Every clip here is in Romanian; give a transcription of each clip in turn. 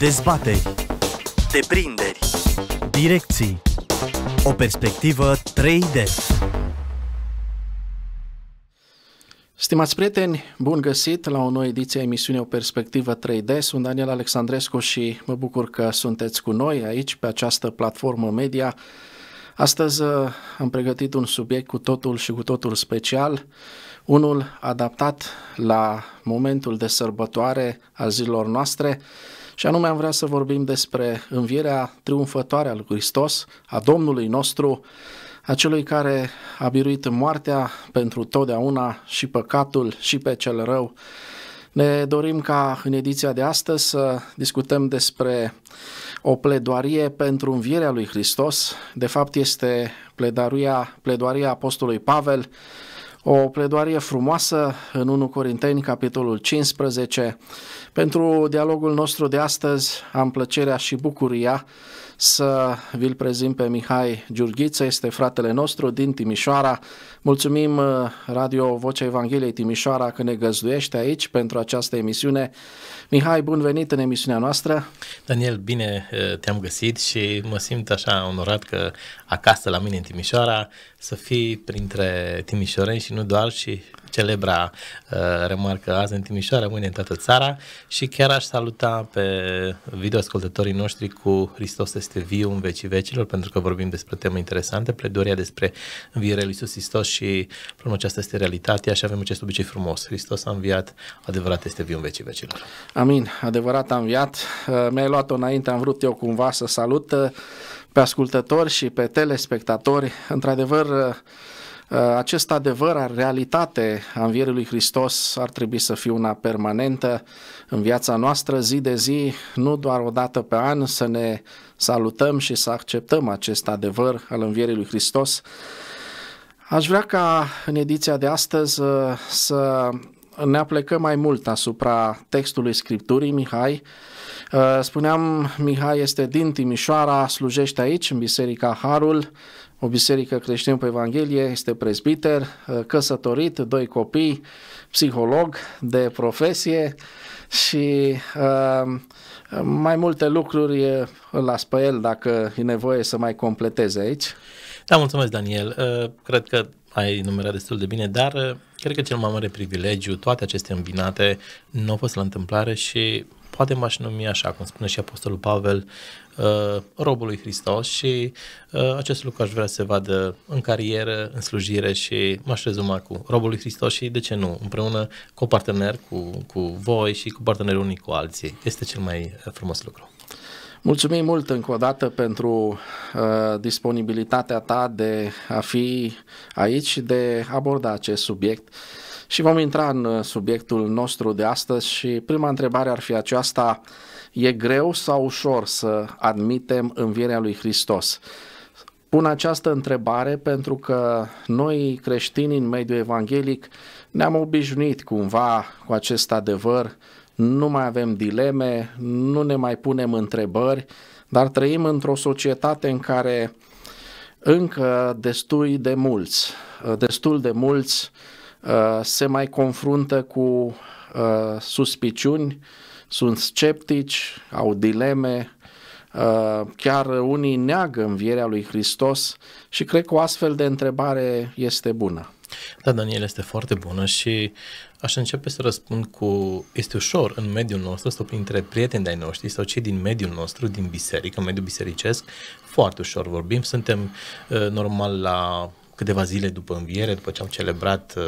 Dezbateri. Deprinderi. Direcții. O perspectivă 3D. Stimați prieteni, bun găsit la o nouă ediție a emisiunii O Perspectivă 3D. Sunt Daniel Alexandrescu și mă bucur că sunteți cu noi aici pe această platformă media. Astăzi uh, am pregătit un subiect cu totul și cu totul special, unul adaptat la momentul de sărbătoare al zilor noastre, și anume am vrea să vorbim despre învierea triumfătoare al Hristos, a Domnului nostru, a celui care a biruit moartea pentru totdeauna și păcatul și pe cel rău. Ne dorim ca în ediția de astăzi să discutăm despre o pledoarie pentru învierea lui Hristos. De fapt este pledoaria, pledoaria Apostolului Pavel, o pledoarie frumoasă în 1 Corinteni, capitolul 15, pentru dialogul nostru de astăzi am plăcerea și bucuria să vi-l prezint pe Mihai Giurghiță, este fratele nostru din Timișoara, Mulțumim uh, Radio Vocea Evangheliei Timișoara că ne găzduiește aici pentru această emisiune. Mihai, bun venit în emisiunea noastră. Daniel, bine uh, te-am găsit și mă simt așa onorat că acasă la mine în Timișoara să fii printre timișoreni și nu doar și celebra uh, remarcă azi în Timișoara, mâine în toată țara și chiar aș saluta pe videoascultătorii noștri cu Hristos este viu în vecii vecilor pentru că vorbim despre teme interesante, pledoria despre învierea lui Iisus Hristos și până aceasta este realitatea și avem acest obicei frumos. Hristos a înviat, adevărat este viu în vecii vecilor. Amin, adevărat a înviat. Uh, mi-ai luat-o înainte, am vrut eu cumva să salut uh, pe ascultători și pe telespectatori. Într-adevăr, uh, acest adevăr, realitate a învierii lui Hristos ar trebui să fie una permanentă în viața noastră zi de zi, nu doar o dată pe an, să ne salutăm și să acceptăm acest adevăr al învierii lui Hristos. Aș vrea ca în ediția de astăzi uh, să ne aplecăm mai mult asupra textului Scripturii, Mihai. Uh, spuneam, Mihai este din Timișoara, slujește aici, în Biserica Harul, o biserică creștină pe Evanghelie, este prezbiter, uh, căsătorit, doi copii, psiholog de profesie și mai multe lucruri îl las pe el dacă e nevoie să mai completeze aici. Da, mulțumesc, Daniel. Uh, cred că ai numerat destul de bine, dar uh, cred că cel mai mare privilegiu, toate aceste îmbinate, nu au fost la întâmplare și poate m-aș numi așa, cum spune și Apostolul Pavel, uh, robul lui Hristos și acest lucru aș vrea să se vadă în carieră, în slujire și m-aș rezuma cu robul lui Hristos și, de ce nu, împreună cu partener, cu, cu voi și cu partenerii unii cu alții. Este cel mai frumos lucru. Mulțumim mult încă o dată pentru uh, disponibilitatea ta de a fi aici și de a aborda acest subiect. Și vom intra în uh, subiectul nostru de astăzi și prima întrebare ar fi aceasta, e greu sau ușor să admitem învierea lui Hristos? Pun această întrebare pentru că noi creștini în mediul evanghelic ne-am obișnuit cumva cu acest adevăr nu mai avem dileme, nu ne mai punem întrebări, dar trăim într-o societate în care încă destui de mulți, uh, destul de mulți uh, se mai confruntă cu uh, suspiciuni, sunt sceptici, au dileme, chiar unii neagă învierea lui Hristos și cred că o astfel de întrebare este bună. Da, Daniel, este foarte bună și Aș începe să răspund cu, este ușor în mediul nostru sau printre prieteni de-ai noștri sau cei din mediul nostru, din biserică, în mediul bisericesc, foarte ușor vorbim, suntem uh, normal la câteva zile după înviere, după ce am celebrat uh,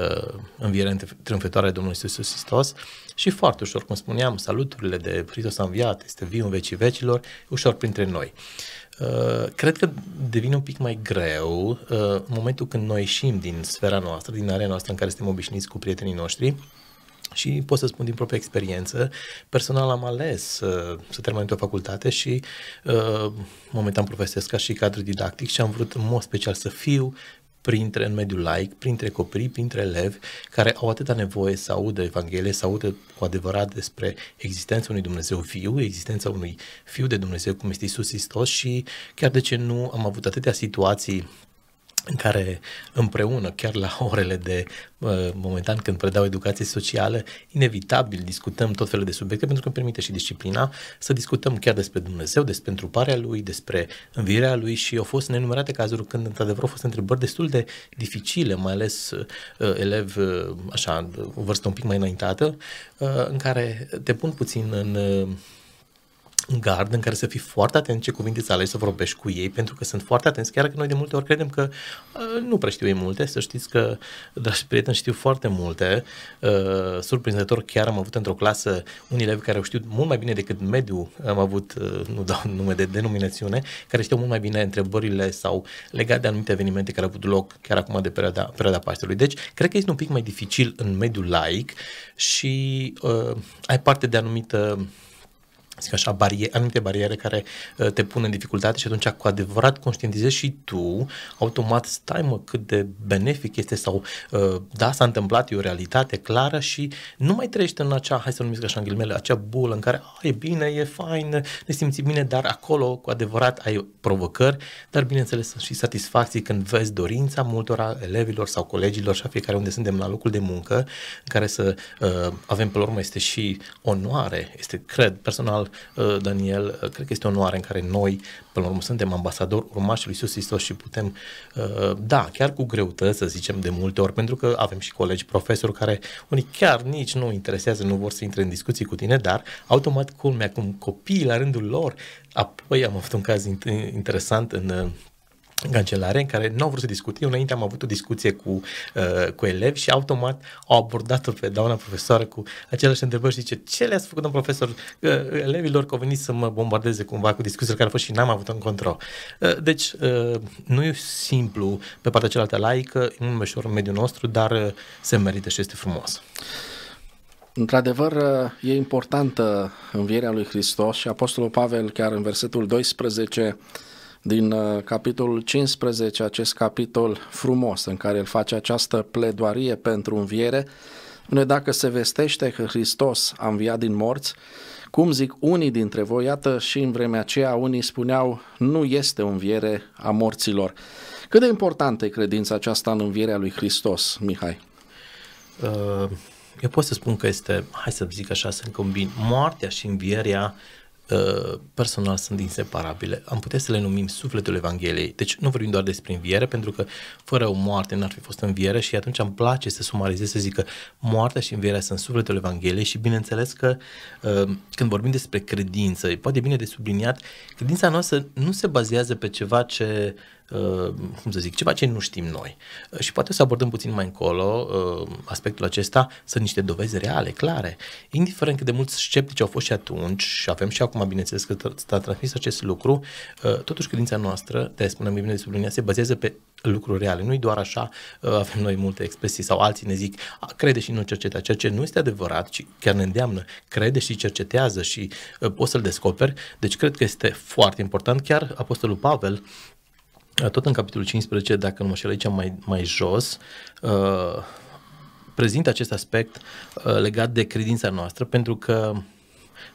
uh învierea triumfătoare a Domnului Iisus Hristos și foarte ușor, cum spuneam, saluturile de Hristos a înviat, este viu în vecii vecilor, ușor printre noi. Uh, Uh, cred că devine un pic mai greu uh, momentul când noi ieșim din sfera noastră, din area noastră în care suntem obișnuiți cu prietenii noștri și pot să spun din propria experiență, personal am ales uh, să termin o facultate și uh, momentan profesesc ca și cadru didactic și am vrut în mod special să fiu printre, în mediul laic, printre copii, printre elevi care au atâta nevoie să audă Evanghelie, să audă cu adevărat despre existența unui Dumnezeu viu, existența unui fiu de Dumnezeu cum este Isus Hristos și chiar de ce nu am avut atâtea situații în care împreună, chiar la orele de uh, momentan când predau educație socială, inevitabil discutăm tot felul de subiecte pentru că îmi permite și disciplina să discutăm chiar despre Dumnezeu, despre întruparea Lui, despre învierea Lui și au fost nenumărate cazuri când într-adevăr au fost întrebări destul de dificile, mai ales uh, elev uh, așa, o vârstă un pic mai înaintată, în care te pun puțin în gard în care să fii foarte atent ce cuvinte să alegi să vorbești cu ei, pentru că sunt foarte atenți, chiar că noi de multe ori credem că uh, nu prea știu ei multe, să știți că, dragi prieteni, știu foarte multe. Uh, surprinzător, chiar am avut într-o clasă un elev care au știut mult mai bine decât mediu, am avut, uh, nu dau nume de denominațiune, care știu mult mai bine întrebările sau legate de anumite evenimente care au avut loc chiar acum de perioada, perioada Paștelui. Deci, cred că este un pic mai dificil în mediul laic și uh, ai parte de anumită zic așa, barie, anumite bariere care uh, te pun în dificultate și atunci cu adevărat conștientizezi și tu, automat stai mă cât de benefic este sau uh, da, s-a întâmplat, e o realitate clară și nu mai trăiești în acea, hai să numesc așa în ghilimele, acea bulă în care e bine, e fain, ne simți bine, dar acolo cu adevărat ai provocări, dar bineînțeles și satisfacții când vezi dorința multora elevilor sau colegilor și a fiecare unde suntem la locul de muncă, în care să uh, avem pe urmă este și onoare, este cred personal Uh, Daniel, uh, cred că este o onoare în care noi, până la urmă, suntem ambasador, urmașului Iisus Hristos și putem, uh, da, chiar cu greutăți, să zicem, de multe ori, pentru că avem și colegi profesori care unii chiar nici nu interesează, nu vor să intre în discuții cu tine, dar automat culmea cum copiii la rândul lor, apoi am avut un caz interesant în cancelare în care nu au vrut să discute. Eu înainte am avut o discuție cu, uh, cu elevi și automat au abordat-o pe doamna profesoară cu aceleași întrebări și zice ce le-ați făcut, domn profesor, uh, elevilor că au venit să mă bombardeze cumva cu discuțiile care au fost și n-am avut în control. Uh, deci uh, nu e simplu pe partea cealaltă laică, e mult ușor în mediul nostru, dar uh, se merită și este frumos. Într-adevăr, uh, e importantă învierea lui Hristos și Apostolul Pavel, chiar în versetul 12, din uh, capitolul 15, acest capitol frumos în care el face această pledoarie pentru înviere, spune dacă se vestește că Hristos a înviat din morți, cum zic unii dintre voi, iată și în vremea aceea unii spuneau nu este o înviere a morților. Cât de importantă e credința aceasta în învierea lui Hristos, Mihai? Uh, eu pot să spun că este, hai să zic așa, să combin moartea și învierea Uh, personal sunt inseparabile. Am putea să le numim sufletul Evangheliei. Deci nu vorbim doar despre înviere, pentru că fără o moarte n-ar fi fost înviere și atunci îmi place să sumarizez, să zic că moartea și învierea sunt sufletul Evangheliei și bineînțeles că uh, când vorbim despre credință, e poate bine de subliniat, credința noastră nu se bazează pe ceva ce Uh, cum să zic, ceva ce nu știm noi. Uh, și poate să abordăm puțin mai încolo uh, aspectul acesta, sunt niște dovezi reale, clare. Indiferent cât de mulți sceptici au fost și atunci, și avem și acum, bineînțeles că s-a transmis acest lucru, totuși credința noastră, te spunem bine de sublinia, se bazează pe lucruri reale. Nu-i doar așa, avem noi multe expresii sau alții ne zic, crede și nu cerceta, ceea ce nu este adevărat, ci chiar ne îndeamnă, crede și cercetează și poți să-l descoperi. Deci cred că este foarte important, chiar Apostolul Pavel tot în capitolul 15, dacă nu mă știu aici mai, mai jos, uh, prezint acest aspect uh, legat de credința noastră, pentru că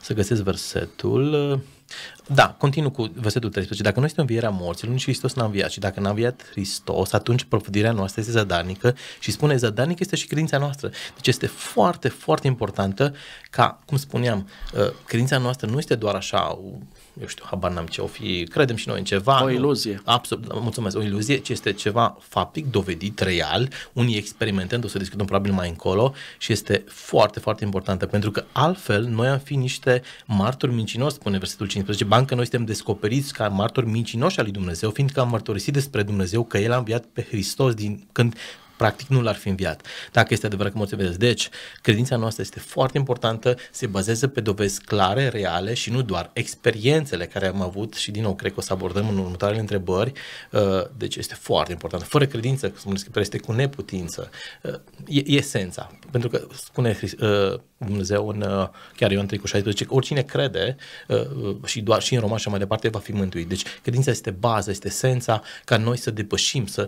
să găsesc versetul. Uh, da, continuu cu versetul 13. Dacă nu este învierea morților, nici Hristos n-a înviat. Și dacă n-a înviat Hristos, atunci propovăduirea noastră este zadarnică și spune zadarnică este și credința noastră. Deci este foarte, foarte importantă ca, cum spuneam, uh, credința noastră nu este doar așa eu știu, habar n-am ce o fi, credem și noi în ceva. O iluzie. Nu, absolut, da, mulțumesc, o iluzie, ce este ceva faptic, dovedit, real, unii experimentând, o să discutăm probabil mai încolo și este foarte, foarte importantă, pentru că altfel noi am fi niște martori mincinoși, spune versetul 15, bancă noi suntem descoperiți ca martori mincinoși al lui Dumnezeu, fiindcă am mărturisit despre Dumnezeu că El a înviat pe Hristos din când practic nu l-ar fi înviat, dacă este adevărat că moți vedeți. Deci, credința noastră este foarte importantă, se bazează pe dovezi clare, reale și nu doar experiențele care am avut și din nou cred că o să abordăm în următoarele întrebări, uh, deci este foarte important. Fără credință, cum spuneți că este cu neputință, uh, e, e esența, pentru că spune uh, Dumnezeu în chiar Ioan 3 cu 16 că oricine crede și doar și în Roma și mai departe va fi mântuit. Deci credința este baza, este esența ca noi să depășim, să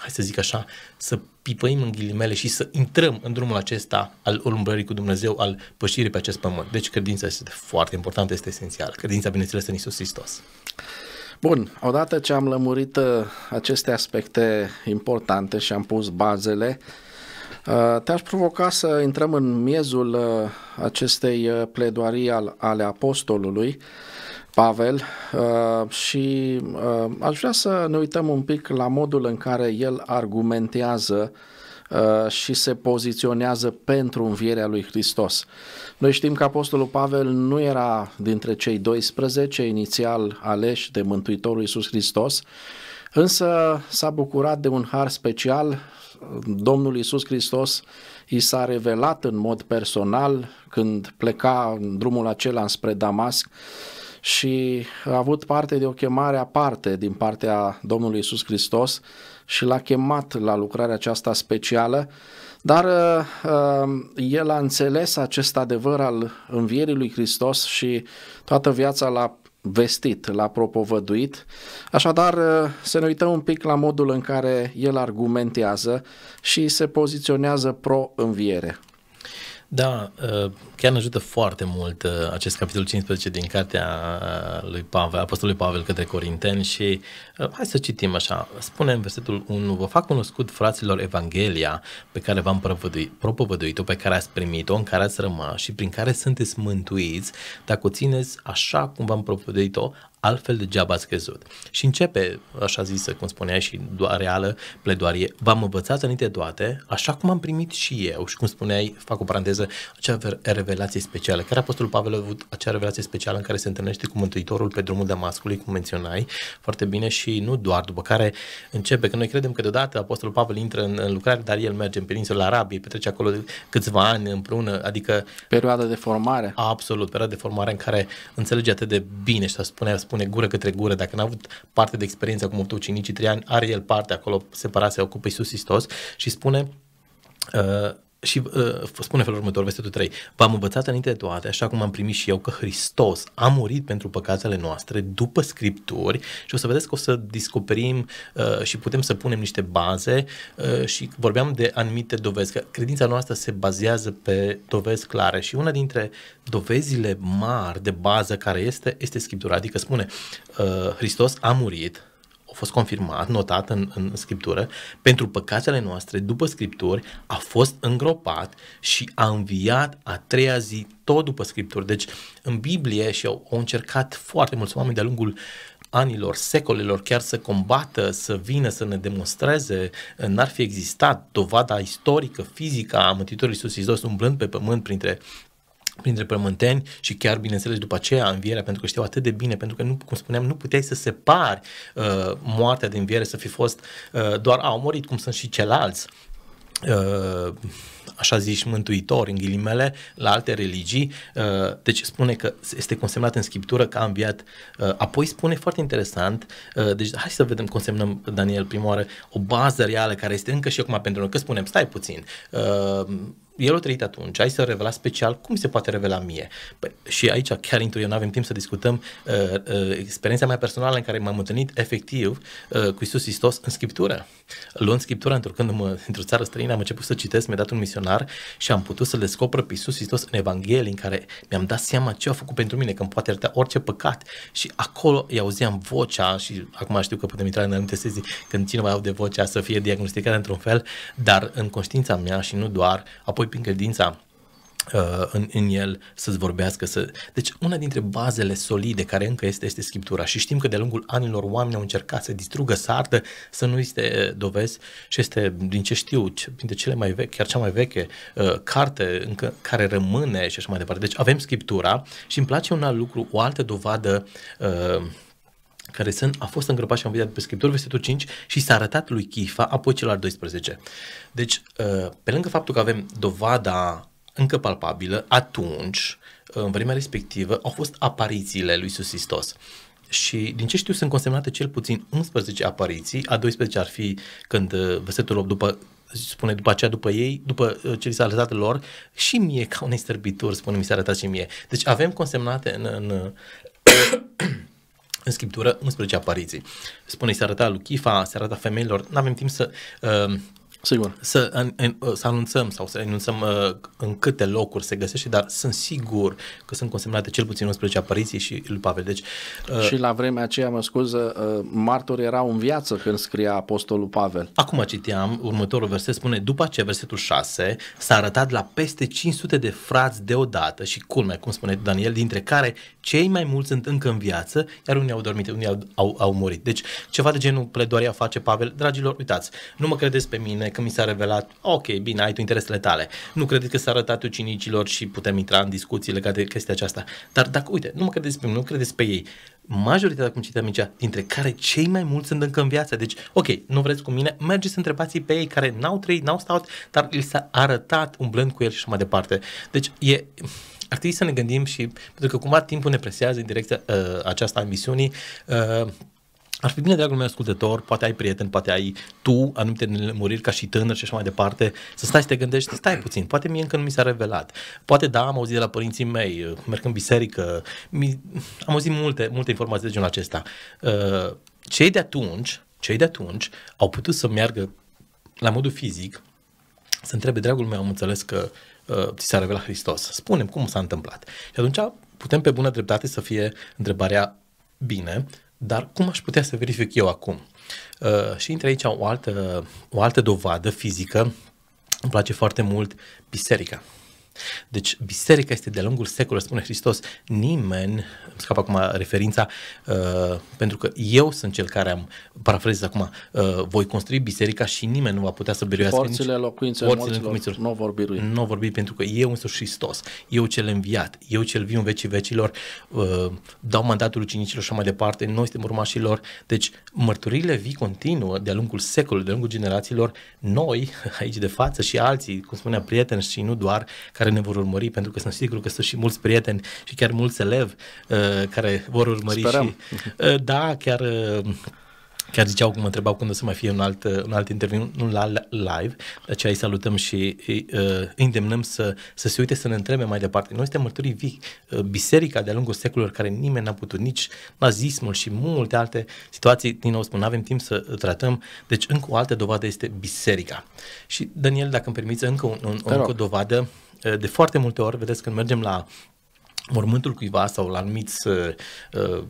hai să zic așa, să pipăim în ghilimele și să intrăm în drumul acesta al umbrării cu Dumnezeu, al pășirii pe acest pământ. Deci credința este foarte importantă, este esențială. Credința, bineînțeles, în Iisus Hristos. Bun, odată ce am lămurit uh, aceste aspecte importante și am pus bazele, uh, te-aș provoca să intrăm în miezul uh, acestei pledoarii ale apostolului Pavel uh, și uh, aș vrea să ne uităm un pic la modul în care el argumentează uh, și se poziționează pentru învierea lui Hristos. Noi știm că Apostolul Pavel nu era dintre cei 12 inițial aleși de Mântuitorul Iisus Hristos, însă s-a bucurat de un har special. Domnul Iisus Hristos i s-a revelat în mod personal când pleca în drumul acela spre Damasc și a avut parte de o chemare aparte din partea Domnului Isus Hristos și l-a chemat la lucrarea aceasta specială, dar uh, el a înțeles acest adevăr al învierii lui Hristos și toată viața l-a vestit, l-a propovăduit. Așadar, uh, să ne uităm un pic la modul în care el argumentează și se poziționează pro-înviere. Da, uh, chiar ne ajută foarte mult uh, acest capitol 15 din cartea uh, lui Pavel, Apostolului Pavel către Corinteni și uh, hai să citim așa. Spune în versetul 1, vă fac cunoscut fraților Evanghelia pe care v-am propovăduit-o, pe care ați primit-o, în care ați rămas și prin care sunteți mântuiți dacă o țineți așa cum v-am propovăduit-o, altfel degeaba ați crezut. Și începe, așa zisă, cum spunea și doar reală, pledoarie, v-am învățat înainte toate, așa cum am primit și eu și cum spuneai, fac o paranteză, acea rever- relație specială. Care Apostolul Pavel a avut acea relație specială în care se întâlnește cu Mântuitorul pe drumul Damascului, cum menționai foarte bine și nu doar, după care începe, că noi credem că deodată Apostolul Pavel intră în, în lucrare, dar el merge în peninsula Arabiei, petrece acolo câțiva ani împreună, adică... Perioada de formare. Absolut, perioada de formare în care înțelege atât de bine și spune, spune gură către gură, dacă n-a avut parte de experiență cum au avut trei ani, are el parte acolo separat, se ocupă Iisus Hristos și spune uh, și uh, spune felul următor, versetul 3. V-am învățat înainte de toate, așa cum am primit și eu, că Hristos a murit pentru păcatele noastre după Scripturi și o să vedeți că o să descoperim uh, și putem să punem niște baze uh, și vorbeam de anumite dovezi, că credința noastră se bazează pe dovezi clare și una dintre dovezile mari de bază care este, este Scriptura, adică spune uh, Hristos a murit, a fost confirmat, notat în, în Scriptură, pentru păcatele noastre, după Scripturi, a fost îngropat și a înviat a treia zi, tot după Scripturi. Deci, în Biblie, și au, au încercat foarte mulți oameni de-a lungul anilor, secolelor, chiar să combată, să vină, să ne demonstreze, n-ar fi existat dovada istorică, fizică a Mântuitorului Iisus Hristos umblând pe pământ printre printre pământeni și chiar, bineînțeles, după aceea învierea, pentru că știau atât de bine, pentru că, nu, cum spuneam, nu puteai să separi uh, moartea din înviere, să fi fost uh, doar, au murit, cum sunt și ceilalți. Uh, așa zici, mântuitor, în ghilimele, la alte religii. Deci spune că este consemnat în Scriptură că a înviat. Uh, apoi spune foarte interesant, uh, deci hai să vedem, consemnăm, Daniel, prima oară, o bază reală care este încă și acum pentru noi, că spunem, stai puțin, el a trăit atunci, ai să revela special cum se poate revela mie. Păi, și aici chiar intru, eu nu avem timp să discutăm uh, uh, experiența mea personală în care m-am întâlnit efectiv uh, cu Isus Hristos în Scriptură. Luând Scriptura, întorcându-mă într-o țară străină, am început să citesc, mi-a dat un misiune misionar și am putut să l descoperă pe Iisus Hristos în Evanghelie, în care mi-am dat seama ce a făcut pentru mine, că îmi poate ierta orice păcat și acolo îi auzeam vocea și acum știu că putem intra în anumite sezii când cineva de vocea să fie diagnosticat într-un fel, dar în conștiința mea și nu doar, apoi prin credința Uh, în, în el, să-ți vorbească. Să... Deci una dintre bazele solide care încă este, este scriptura și știm că de lungul anilor oamenii au încercat să distrugă, să ardă, să nu este uh, dovezi și este, din ce știu, dintre cele mai vechi, chiar cea mai veche uh, carte încă, care rămâne și așa mai departe. Deci avem scriptura și îmi place un alt lucru, o altă dovadă uh, care sunt, a fost îngropat și am uitat pe Scriptură, versetul 5, și s-a arătat lui Chifa, apoi celor 12. Deci, uh, pe lângă faptul că avem dovada încă palpabilă, atunci, în vremea respectivă, au fost aparițiile lui Iisus Hristos. Și din ce știu sunt consemnate cel puțin 11 apariții, a 12 ar fi când uh, versetul 8 după spune după aceea, după ei, după uh, ce li s-a arătat lor, și mie ca unei stărbituri, spune, mi s-a arătat și mie. Deci avem consemnate în, în, uh, în Scriptură 11 apariții. Spune, i s-a arătat lui Chifa, s-a arătat femeilor, nu avem timp să uh, Sigur. Să, în, în, uh, să anunțăm sau să anunțăm uh, în câte locuri se găsește, dar sunt sigur că sunt consemnate cel puțin 11 apariții și lui Pavel. Deci, uh, și la vremea aceea, mă scuză, uh, martori erau în viață când scria Apostolul Pavel. Acum citeam, următorul verset spune, după aceea, versetul 6, s-a arătat la peste 500 de frați deodată și culme, cum spune Daniel, dintre care cei mai mulți sunt încă în viață, iar unii au dormit, unii au, au, au murit. Deci ceva de genul pledoaria face Pavel. Dragilor, uitați, nu mă credeți pe mine că mi s-a revelat, ok, bine, ai tu interesele tale. Nu cred că s-a arătat ucinicilor și putem intra în discuții legate de chestia aceasta. Dar dacă, uite, nu mă credeți pe mine, nu credeți pe ei. Majoritatea, cum citeam aici, dintre care cei mai mulți sunt încă în viață. Deci, ok, nu vreți cu mine, mergeți să întrebați pe ei care n-au trăit, n-au stat, dar li s-a arătat umblând cu el și așa mai departe. Deci, e, ar trebui să ne gândim și, pentru că cumva timpul ne presează în direcția uh, aceasta a misiunii, uh, ar fi bine, dragul meu ascultător, poate ai prieteni, poate ai tu anumite nelămuriri ca și tânăr și așa mai departe, să stai să te gândești, stai puțin, poate mie încă nu mi s-a revelat. Poate da, am auzit de la părinții mei, merg în biserică, mi, am auzit multe, multe informații de genul acesta. Uh, cei de atunci, cei de atunci au putut să meargă la modul fizic, să întrebe, dragul meu, am înțeles că uh, ți s-a revelat Hristos. Spunem cum s-a întâmplat. Și atunci putem pe bună dreptate să fie întrebarea, bine, dar cum aș putea să verific eu acum? Uh, și intră aici o altă, o altă dovadă fizică. Îmi place foarte mult biserica. Deci biserica este de-a lungul secolului, spune Hristos, nimeni, îmi scap acum referința, uh, pentru că eu sunt cel care am, parafrazez acum, uh, voi construi biserica și nimeni nu va putea să biruiască. Porțile locuințelor, locuințele locuințelor nu vor birui. Nu vor birui, pentru că eu însuși Hristos, eu cel înviat, eu cel viu în vecii vecilor, uh, dau mandatul ucinicilor și mai departe, noi suntem urmașii lor. Deci mărturile vii continuă de-a lungul secolului, de-a lungul generațiilor, noi aici de față și alții, cum spunea prieteni și nu doar, care ne vor urmări, pentru că sunt sigur că sunt și mulți prieteni și chiar mulți elevi uh, care vor urmări. Sperăm. Și, uh, da, chiar uh, Chiar ziceau, mă întrebau când o să mai fie un alt, un alt interviu, nu la live, de aceea îi salutăm și îi uh, îndemnăm să, să se uite, să ne întrebe mai departe. Noi suntem mărturii vii. Uh, biserica de-a lungul secolului, care nimeni n-a putut, nici nazismul și multe alte situații, din nou spun, nu avem timp să tratăm. Deci încă o altă dovadă este biserica. Și, Daniel, dacă îmi permiți, încă, un, un, încă o dovadă Eh, de foarte multe ori, vedeți, când mergem la mormântul cuiva sau la anumiți uh,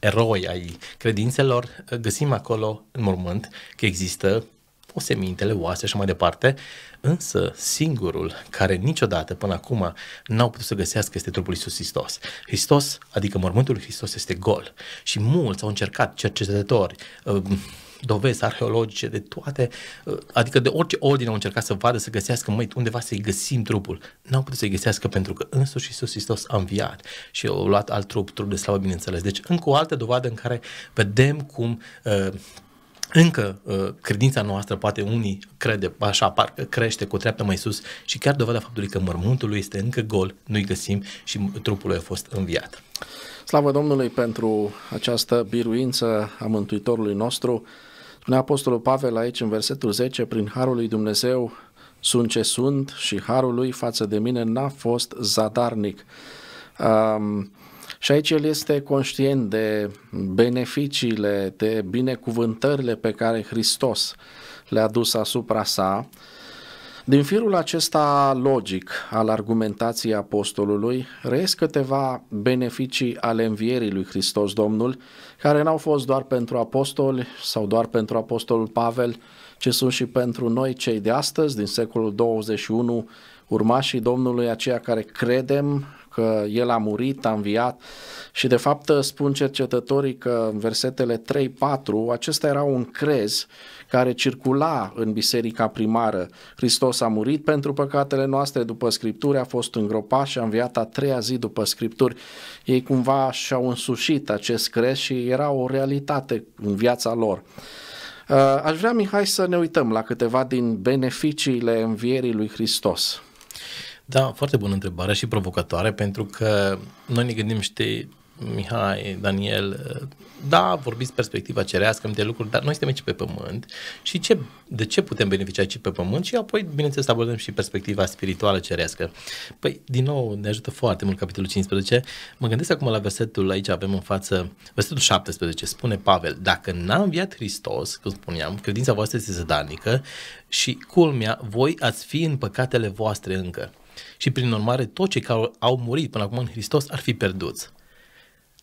eroi ai credințelor, găsim acolo în mormânt că există o semintele, oase și mai departe, însă singurul care niciodată până acum n-au putut să găsească este trupul Iisus Hristos. Hristos, adică mormântul lui Hristos este gol și mulți au încercat cercetători, dovezi arheologice, de toate, uh, adică de orice ordine au încercat să vadă, să găsească, măi, undeva să-i găsim trupul. N-au putut să-i găsească pentru că însuși Iisus Hristos a înviat și au luat alt trup, trup de slavă, bineînțeles. Deci încă o altă dovadă în care vedem cum uh, încă uh, credința noastră, poate unii crede așa, parcă crește cu treaptă mai sus și chiar dovada faptului că mormântul lui este încă gol, nu-i găsim și trupul lui a fost înviat. Slavă Domnului pentru această biruință a Mântuitorului nostru. Spune Apostolul Pavel aici în versetul 10, prin Harul lui Dumnezeu sunt ce sunt și Harul lui față de mine n-a fost zadarnic. Um, și aici el este conștient de beneficiile, de binecuvântările pe care Hristos le-a dus asupra sa. Din firul acesta logic al argumentației apostolului, reiesc câteva beneficii ale învierii lui Hristos Domnul care n-au fost doar pentru apostoli sau doar pentru apostolul Pavel, ci sunt și pentru noi cei de astăzi, din secolul 21, urmașii Domnului, aceia care credem că El a murit, a înviat și de fapt spun cercetătorii că în versetele 3-4 acesta era un crez care circula în biserica primară. Hristos a murit pentru păcatele noastre după Scripturi, a fost îngropat și a înviat a treia zi după Scripturi. Ei cumva și-au însușit acest crez și era o realitate în viața lor. Uh, aș vrea, Mihai, să ne uităm la câteva din beneficiile învierii lui Hristos. Da, foarte bună întrebare și provocatoare, pentru că noi ne gândim, știi, Mihai, Daniel, da, vorbiți perspectiva cerească, multe lucruri, dar noi suntem aici pe pământ și ce, de ce putem beneficia aici pe pământ și apoi, bineînțeles, abordăm și perspectiva spirituală cerească. Păi, din nou, ne ajută foarte mult capitolul 15. Mă gândesc acum la versetul, aici avem în față, versetul 17, spune Pavel, dacă n-a înviat Hristos, cum spuneam, credința voastră este zădarnică și, culmea, voi ați fi în păcatele voastre încă. Și prin urmare, toți cei care au murit până acum în Hristos ar fi pierduți.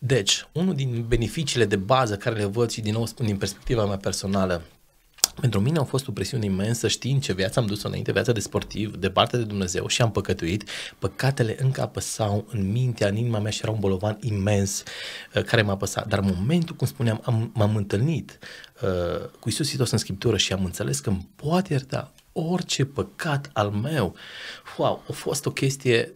Deci, unul din beneficiile de bază care le văd și din nou spun din perspectiva mea personală, pentru mine a fost o presiune imensă știind ce viață am dus înainte, viața de sportiv, de parte de Dumnezeu și am păcătuit. Păcatele încă apăsau în mintea, în inima mea și era un bolovan imens uh, care m-a apăsat. Dar în momentul, cum spuneam, am, m-am întâlnit uh, cu Iisus Hristos în Scriptură și am înțeles că îmi poate ierta orice păcat al meu. Wow, a fost o chestie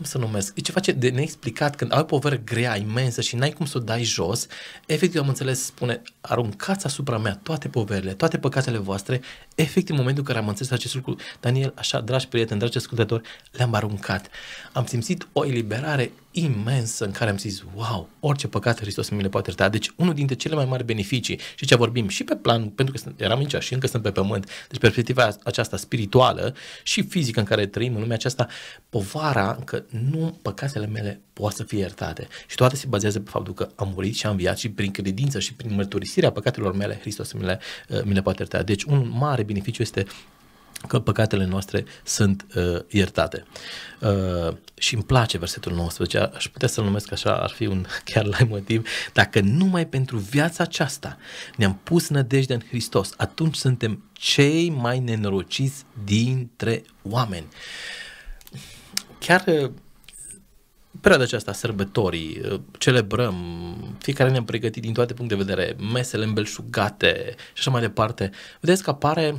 cum să numesc, e ceva ce de neexplicat, când ai o poveră grea, imensă și n-ai cum să o dai jos, efectiv am înțeles, spune, aruncați asupra mea toate poverile, toate păcatele voastre, efectiv în momentul în care am înțeles acest lucru, Daniel, așa, dragi prieteni, dragi ascultători, le-am aruncat. Am simțit o eliberare imensă în care am zis, wow, orice păcat Hristos mi le poate ierta. Deci unul dintre cele mai mari beneficii și ce vorbim și pe plan, pentru că eram aici și încă sunt pe pământ, deci perspectiva aceasta spirituală și fizică în care trăim în lumea aceasta, povara că nu păcatele mele poate să fie iertate. Și toate se bazează pe faptul că am murit și am viat și prin credință și prin mărturisirea păcatelor mele, Hristos mi le, uh, mi le poate ierta. Deci un mare beneficiu este că păcatele noastre sunt uh, iertate. Uh, și îmi place versetul 19, aș putea să-l numesc așa, ar fi un chiar la motiv. Dacă numai pentru viața aceasta ne-am pus nădejde în Hristos, atunci suntem cei mai nenorociți dintre oameni. Chiar uh, perioada aceasta, sărbătorii, uh, celebrăm, fiecare ne-am pregătit din toate puncte de vedere, mesele îmbelșugate și așa mai departe, vedeți că apare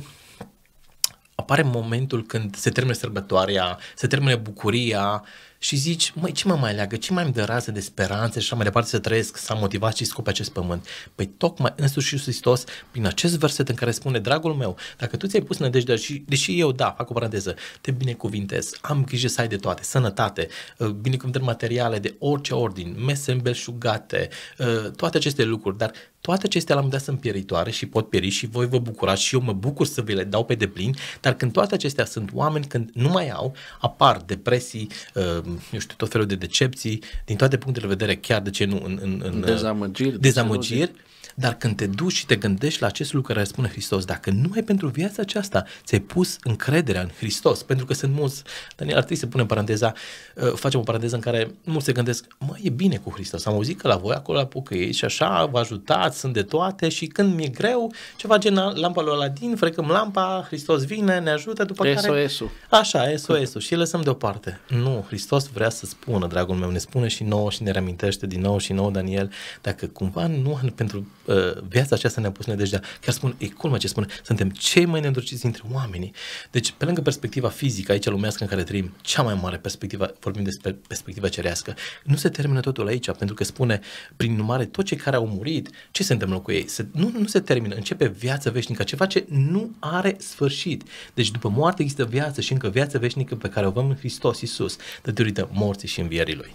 apare momentul când se termină sărbătoarea, se termină bucuria și zici, măi, ce mă mai leagă, ce mai îmi dă raze de speranțe și așa mai departe să trăiesc, să am motivat și scop pe acest pământ. Păi tocmai însuși Iisus Hristos, prin acest verset în care spune, dragul meu, dacă tu ți-ai pus nădejdea și, deși eu, da, fac o paranteză, te binecuvintez, am grijă să ai de toate, sănătate, uh, binecuvântări materiale de orice ordin, mese îmbelșugate, uh, toate aceste lucruri, dar toate acestea la un dat sunt pieritoare și pot pieri și voi vă bucurați și eu mă bucur să vi le dau pe deplin, dar când toate acestea sunt oameni, când nu mai au, apar depresii, eu uh, știu, tot felul de decepții, din toate punctele de vedere, chiar de ce nu în, în, în uh, dezamăgiri, dezamăgiri dar când te duci și te gândești la acest lucru care spune Hristos, dacă nu ai pentru viața aceasta ți-ai pus încrederea în Hristos, pentru că sunt mulți, Daniel, ar trebui să punem paranteza, uh, facem o paranteză în care mulți se gândesc, mă, e bine cu Hristos, am auzit că la voi acolo apucă ei și așa, vă ajutați, sunt de toate și când mi-e greu, ceva gen lampa lui Aladin, frecăm lampa, Hristos vine, ne ajută, după care... SOS-ul. Așa, SOS-ul și lăsăm deoparte. Nu, Hristos vrea să spună, dragul meu, ne spune și nouă și ne reamintește din nou și nou Daniel, dacă cumva nu pentru Uh, viața aceasta ne-a pus nedejdea. Chiar spun, e culmea ce spun, suntem cei mai neîndurciți dintre oamenii. Deci, pe lângă perspectiva fizică, aici lumească în care trăim, cea mai mare perspectivă, vorbim despre perspectiva cerească, nu se termină totul aici, pentru că spune, prin numare, toți cei care au murit, ce se întâmplă cu ei? Se, nu, nu se termină, începe viața veșnică, ceva ce nu are sfârșit. Deci, după moarte există viață și încă viață veșnică pe care o avem în Hristos Iisus, datorită morții și învierii Lui.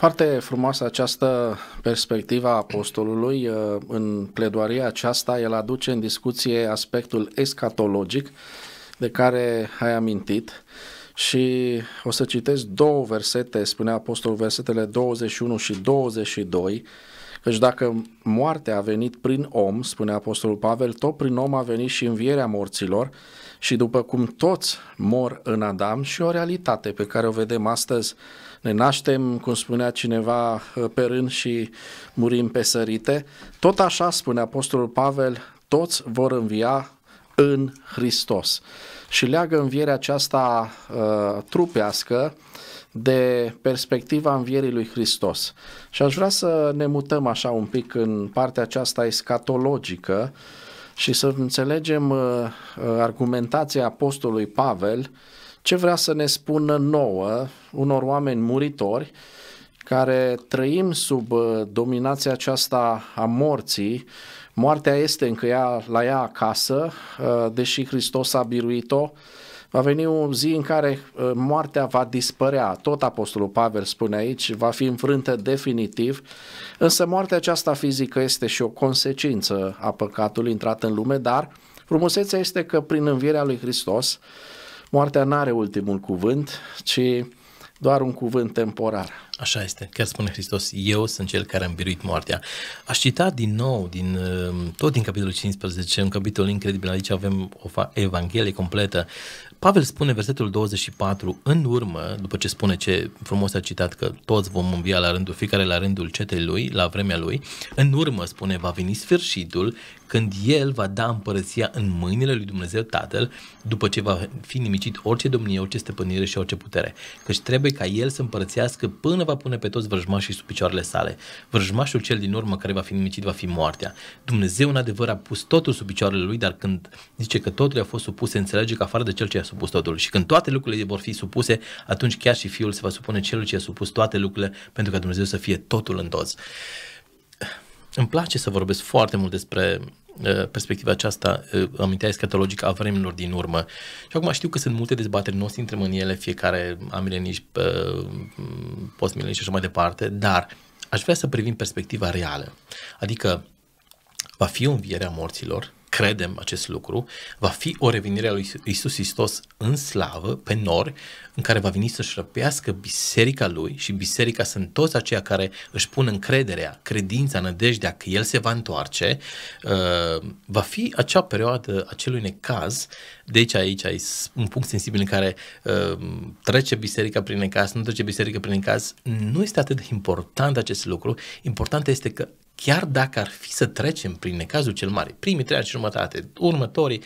Foarte frumoasă această perspectivă a apostolului. Uh, în pledoaria aceasta, el aduce în discuție aspectul escatologic de care ai amintit și o să citesc două versete, spunea apostolul, versetele 21 și 22, Căci dacă moartea a venit prin om, spune Apostolul Pavel, tot prin om a venit și învierea morților și după cum toți mor în Adam și o realitate pe care o vedem astăzi ne naștem, cum spunea cineva, uh, pe rând și murim pe sărite. Tot așa spune Apostolul Pavel, toți vor învia în Hristos. Și leagă învierea aceasta uh, trupească de perspectiva învierii lui Hristos. Și aș vrea să ne mutăm așa un pic în partea aceasta escatologică și să înțelegem uh, uh argumentația apostolului Pavel uh, ce vrea să ne spună nouă, unor oameni muritori, care trăim sub uh, dominația aceasta a morții, moartea este încă ea, la ea acasă, uh, deși Hristos a biruit-o, va veni o zi în care uh, moartea va dispărea. Tot Apostolul Pavel spune aici, va fi înfrântă definitiv, însă moartea aceasta fizică este și o consecință a păcatului intrat în lume, dar frumusețea este că prin învierea lui Hristos, moartea nu are ultimul cuvânt, ci doar un cuvânt temporar. Așa este, chiar spune Hristos, eu sunt cel care am biruit moartea. Aș cita din nou, din, tot din capitolul 15, un capitol incredibil, aici avem o Evanghelie completă, Pavel spune versetul 24, în urmă, după ce spune ce frumos a citat că toți vom învia la rândul, fiecare la rândul cetei lui, la vremea lui, în urmă, spune, va veni sfârșitul când el va da împărăția în mâinile lui Dumnezeu Tatăl, după ce va fi nimicit orice domnie, orice stăpânire și orice putere. Căci trebuie ca el să împărățească până va pune pe toți vrăjmașii sub picioarele sale. Vrăjmașul cel din urmă care va fi nimicit va fi moartea. Dumnezeu în adevăr a pus totul sub picioarele lui, dar când zice că totul a fost supus, se înțelege că afară de cel ce a supus totul. Și când toate lucrurile vor fi supuse, atunci chiar și Fiul se va supune celui ce a supus toate lucrurile pentru ca Dumnezeu să fie totul în toți. Îmi place să vorbesc foarte mult despre uh, perspectiva aceasta, uh, amintea escatologică a vremilor din urmă. Și acum știu că sunt multe dezbateri, nu o să intrăm în ele, fiecare amileniști, uh, postmileniști și așa mai departe, dar aș vrea să privim perspectiva reală. Adică va fi o înviere a morților, credem acest lucru, va fi o revenire a lui Isus Hristos în slavă, pe nori, în care va veni să-și răpească biserica lui și biserica sunt toți aceia care își pun încrederea, credința, nădejdea că el se va întoarce, uh, va fi acea perioadă acelui necaz, deci aici ai un punct sensibil în care uh, trece biserica prin necaz, nu trece biserica prin necaz, nu este atât de important acest lucru, important este că chiar dacă ar fi să trecem prin necazul cel mare, primii trei ani și jumătate, următorii,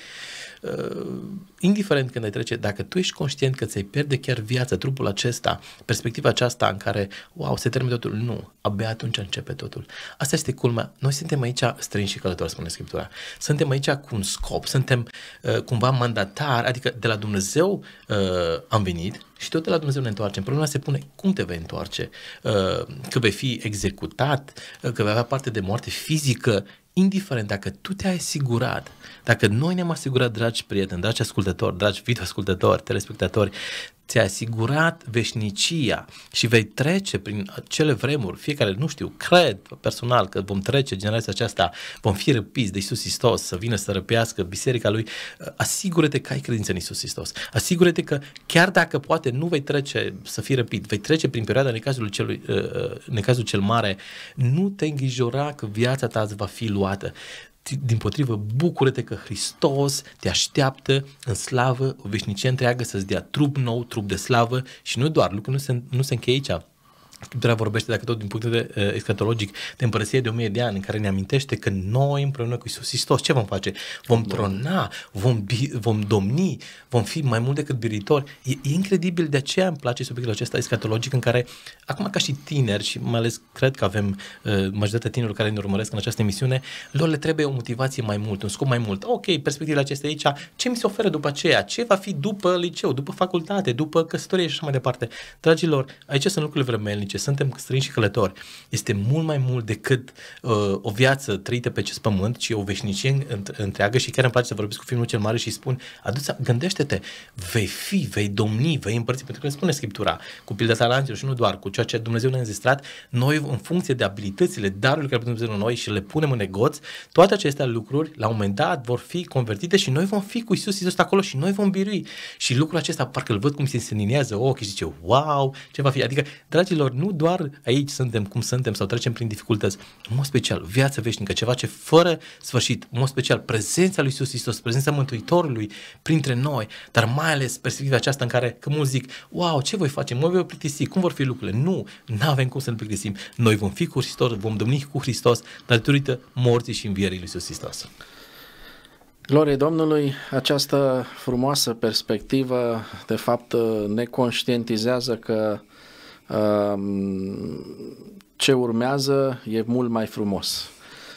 uh, indiferent când ai trece, dacă tu ești conștient că ți-ai pierde chiar viața, trupul acesta, perspectiva aceasta în care, wow, se termină totul, nu, abia atunci începe totul. Asta este culmea. Noi suntem aici străini și călători, spune Scriptura. Suntem aici cu un scop, suntem uh, cumva mandatari, adică de la Dumnezeu uh, am venit și tot de la Dumnezeu ne întoarcem. Problema se pune cum te vei întoarce, uh, că vei fi executat, uh, că vei avea parte de moarte fizică, indiferent dacă tu te-ai asigurat, dacă noi ne-am asigurat, dragi prieteni, dragi ascultători, dragi videoascultători, telespectatori, ți-ai asigurat veșnicia și vei trece prin acele vremuri, fiecare, nu știu, cred personal că vom trece generația aceasta, vom fi răpiți de Isus Hristos să vină să răpească biserica lui, asigură-te că ai credință în Isus Hristos. Asigură-te că chiar dacă poate nu vei trece să fii răpit, vei trece prin perioada necazului celui, uh, uh, necazul cel mare, nu te îngrijora că viața ta îți va fi luată din potrivă, bucură-te că Hristos te așteaptă în slavă, o veșnicie întreagă să-ți dea trup nou, trup de slavă și nu doar, lucrul nu se, nu se încheie aici Scriptura vorbește, dacă tot din punct de uh, eh, escatologic, de împărăție de o mie de ani, în care ne amintește că noi împreună cu Isus Hristos, ce vom face? Vom trona, vom, bi- vom domni, vom fi mai mult decât biritori. E, e incredibil, de aceea îmi place subiectul acesta escatologic, în care, acum ca și tineri, și mai ales cred că avem uh, majoritatea tinerilor care ne urmăresc în această emisiune, lor le trebuie o motivație mai mult, un scop mai mult. Ok, perspectivele acestea aici, ce mi se oferă după aceea? Ce va fi după liceu, după facultate, după căsătorie și așa mai departe? Dragilor, aici sunt lucrurile vremelnice zice, suntem străini și călători. Este mult mai mult decât uh, o viață trăită pe acest pământ, ci o veșnicie întreagă și chiar îmi place să vorbesc cu filmul cel mare și spun, aduți, gândește-te, vei fi, vei domni, vei împărți, pentru că spune Scriptura, cu pildă talanților și nu doar, cu ceea ce Dumnezeu ne-a înzestrat, noi în funcție de abilitățile, darurile care Dumnezeu în noi și le punem în negoț, toate aceste lucruri la un moment dat vor fi convertite și noi vom fi cu Isus Isus acolo și noi vom birui. Și lucrul acesta parcă îl văd cum se înseninează ochii și zice, wow, ce va fi. Adică, dragilor, nu nu doar aici suntem cum suntem sau trecem prin dificultăți, în mod special viața veșnică, ceva ce fără sfârșit, în mod special prezența lui Iisus Hristos, prezența Mântuitorului printre noi, dar mai ales perspectiva aceasta în care, că mulți zic, wow, ce voi face, mă voi plictisi, cum vor fi lucrurile? Nu, nu avem cum să ne plictisim. Noi vom fi cu Hristos, vom domni cu Hristos datorită morții și învierii lui Iisus Hristos. Glorie Domnului, această frumoasă perspectivă de fapt ne conștientizează că ce urmează e mult mai frumos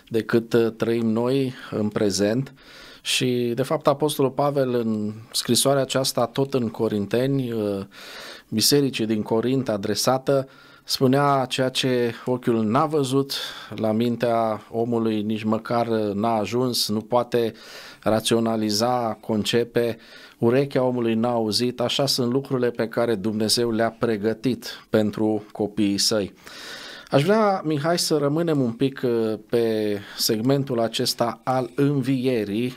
decât uh, trăim noi în prezent. Și, de fapt, Apostolul Pavel, în scrisoarea aceasta, tot în Corinteni, uh, bisericii din Corint adresată, spunea ceea ce ochiul n-a văzut, la mintea omului nici măcar n-a ajuns, nu poate raționaliza, concepe, urechea omului n-a auzit, așa sunt lucrurile pe care Dumnezeu le-a pregătit pentru copiii săi. Aș vrea, Mihai, să rămânem un pic uh, pe segmentul acesta al învierii,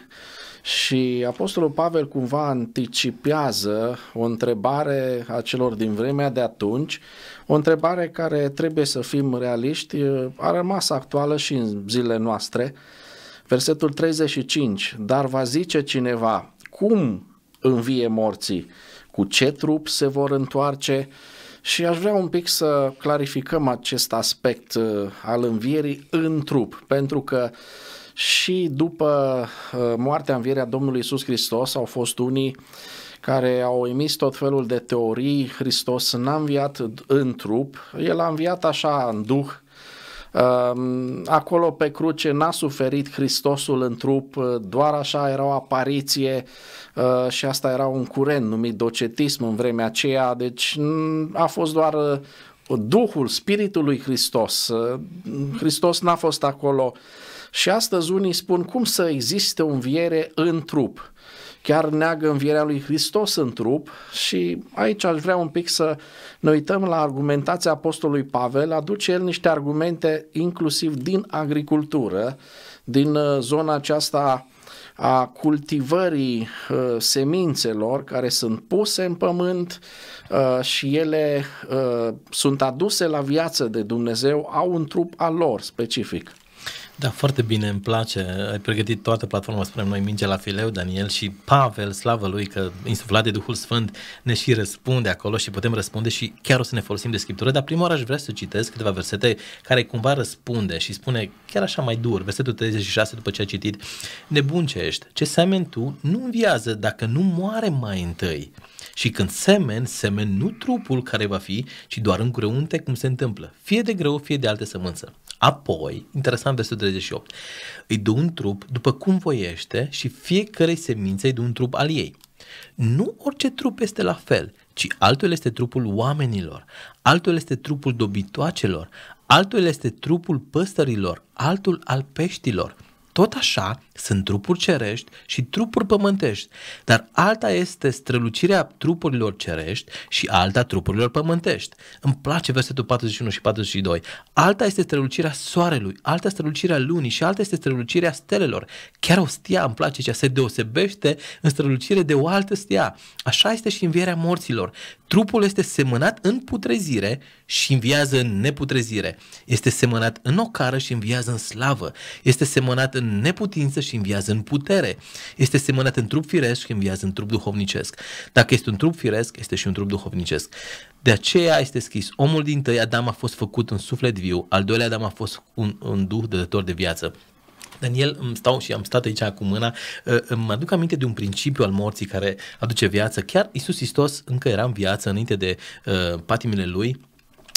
și Apostolul Pavel cumva anticipează o întrebare a celor din vremea de atunci, o întrebare care trebuie să fim realiști, a rămas actuală și în zilele noastre. Versetul 35, dar va zice cineva, cum învie morții? Cu ce trup se vor întoarce? Și aș vrea un pic să clarificăm acest aspect uh, al învierii în trup, pentru că și după uh, moartea, vierea Domnului Isus Hristos au fost unii care au emis tot felul de teorii, Hristos n-a înviat în trup, El a înviat așa în duh, um, Acolo pe cruce n-a suferit Hristosul în trup, uh, doar așa era o apariție uh, și asta era un curent numit docetism în vremea aceea, deci mm, a fost doar Duhul spiritul lui Hristos. Hristos n-a fost acolo și astăzi unii spun cum să existe o înviere în trup. Chiar neagă învierea lui Hristos în trup și aici aș vrea un pic să ne uităm la argumentația apostolului Pavel, aduce el niște argumente inclusiv din agricultură, din uh, zona aceasta a cultivării uh, semințelor care sunt puse în pământ uh, și ele uh, sunt aduse la viață de Dumnezeu, au un trup al lor specific. Da, foarte bine, îmi place. Ai pregătit toată platforma, spunem noi, minge la fileu, Daniel, și Pavel, slavă lui că insuflat de Duhul Sfânt ne și răspunde acolo și putem răspunde și chiar o să ne folosim de Scriptură, dar prima oară aș vrea să citesc câteva versete care cumva răspunde și spune chiar așa mai dur, versetul 36 după ce ai citit, nebun ce ești, ce seameni tu nu înviază dacă nu moare mai întâi. Și când semen, semen nu trupul care va fi, ci doar îngreunte cum se întâmplă, fie de greu, fie de alte sămânță. Apoi, interesant versetul 38, îi dă un trup după cum voiește și fiecare semințe îi dă un trup al ei. Nu orice trup este la fel, ci altul este trupul oamenilor, altul este trupul dobitoacelor, altul este trupul păstărilor, altul al peștilor. Tot așa, sunt trupuri cerești și trupuri pământești, dar alta este strălucirea trupurilor cerești și alta trupurilor pământești. Îmi place versetul 41 și 42. Alta este strălucirea soarelui, alta strălucirea lunii și alta este strălucirea stelelor. Chiar o stea îmi place cea, se deosebește în strălucire de o altă stea. Așa este și învierea morților. Trupul este semănat în putrezire și înviază în neputrezire. Este semănat în ocară și înviază în slavă. Este semănat în neputință și și înviază în putere. Este semănat în trup firesc și înviază în trup duhovnicesc. Dacă este un trup firesc, este și un trup duhovnicesc. De aceea este scris, omul din tăi, Adam, a fost făcut în suflet viu, al doilea Adam a fost un, un duh dădător de viață. Daniel, îmi stau și am stat aici cu mâna, ă, îmi aduc aminte de un principiu al morții care aduce viață. Chiar Isus Hristos încă era în viață înainte de uh, patimile lui,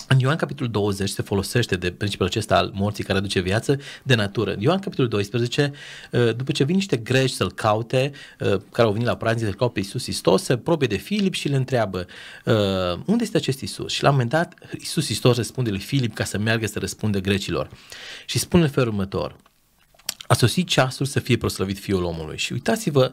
în Ioan capitolul 20 se folosește de principiul acesta al morții care aduce viață de natură. În Ioan capitolul 12, ă, după ce vin niște greci să-l caute, ă, care au venit la pranzi, să-l caute pe Iisus Hristos, se probe de Filip și îl întreabă ă, unde este acest Iisus? Și la un moment dat Iisus Hristos răspunde lui Filip ca să meargă să răspundă grecilor. Și spune în felul următor, a sosit ceasul să fie proslăvit Fiul omului. Și uitați-vă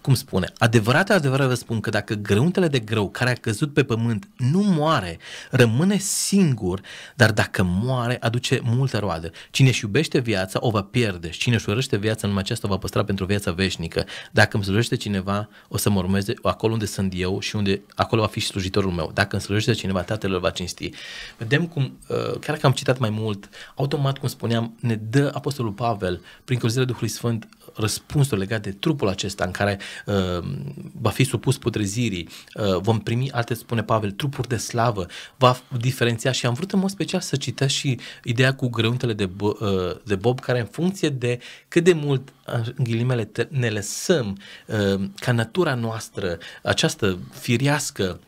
cum spune, adevărate, adevărat vă spun că dacă grăuntele de greu care a căzut pe pământ nu moare, rămâne singur, dar dacă moare, aduce multă roadă. Cine își iubește viața, o va pierde și cine își urăște viața, în aceasta o va păstra pentru viața veșnică. Dacă îmi slujește cineva, o să mă urmeze acolo unde sunt eu și unde acolo va fi și slujitorul meu. Dacă îmi slujește cineva, tatăl îl va cinsti. Vedem cum, uh, chiar că am citat mai mult, automat, cum spuneam, ne dă Apostolul Pavel, prin călzire Duhului Sfânt, răspunsuri legate de trupul acesta în care uh, va fi supus putrezirii, uh, vom primi, alte spune Pavel, trupuri de slavă, va diferenția și am vrut în mod special să citesc și ideea cu grăuntele de, bo- uh, de Bob, care în funcție de cât de mult uh, în ghilimele ne lăsăm uh, ca natura noastră, această firească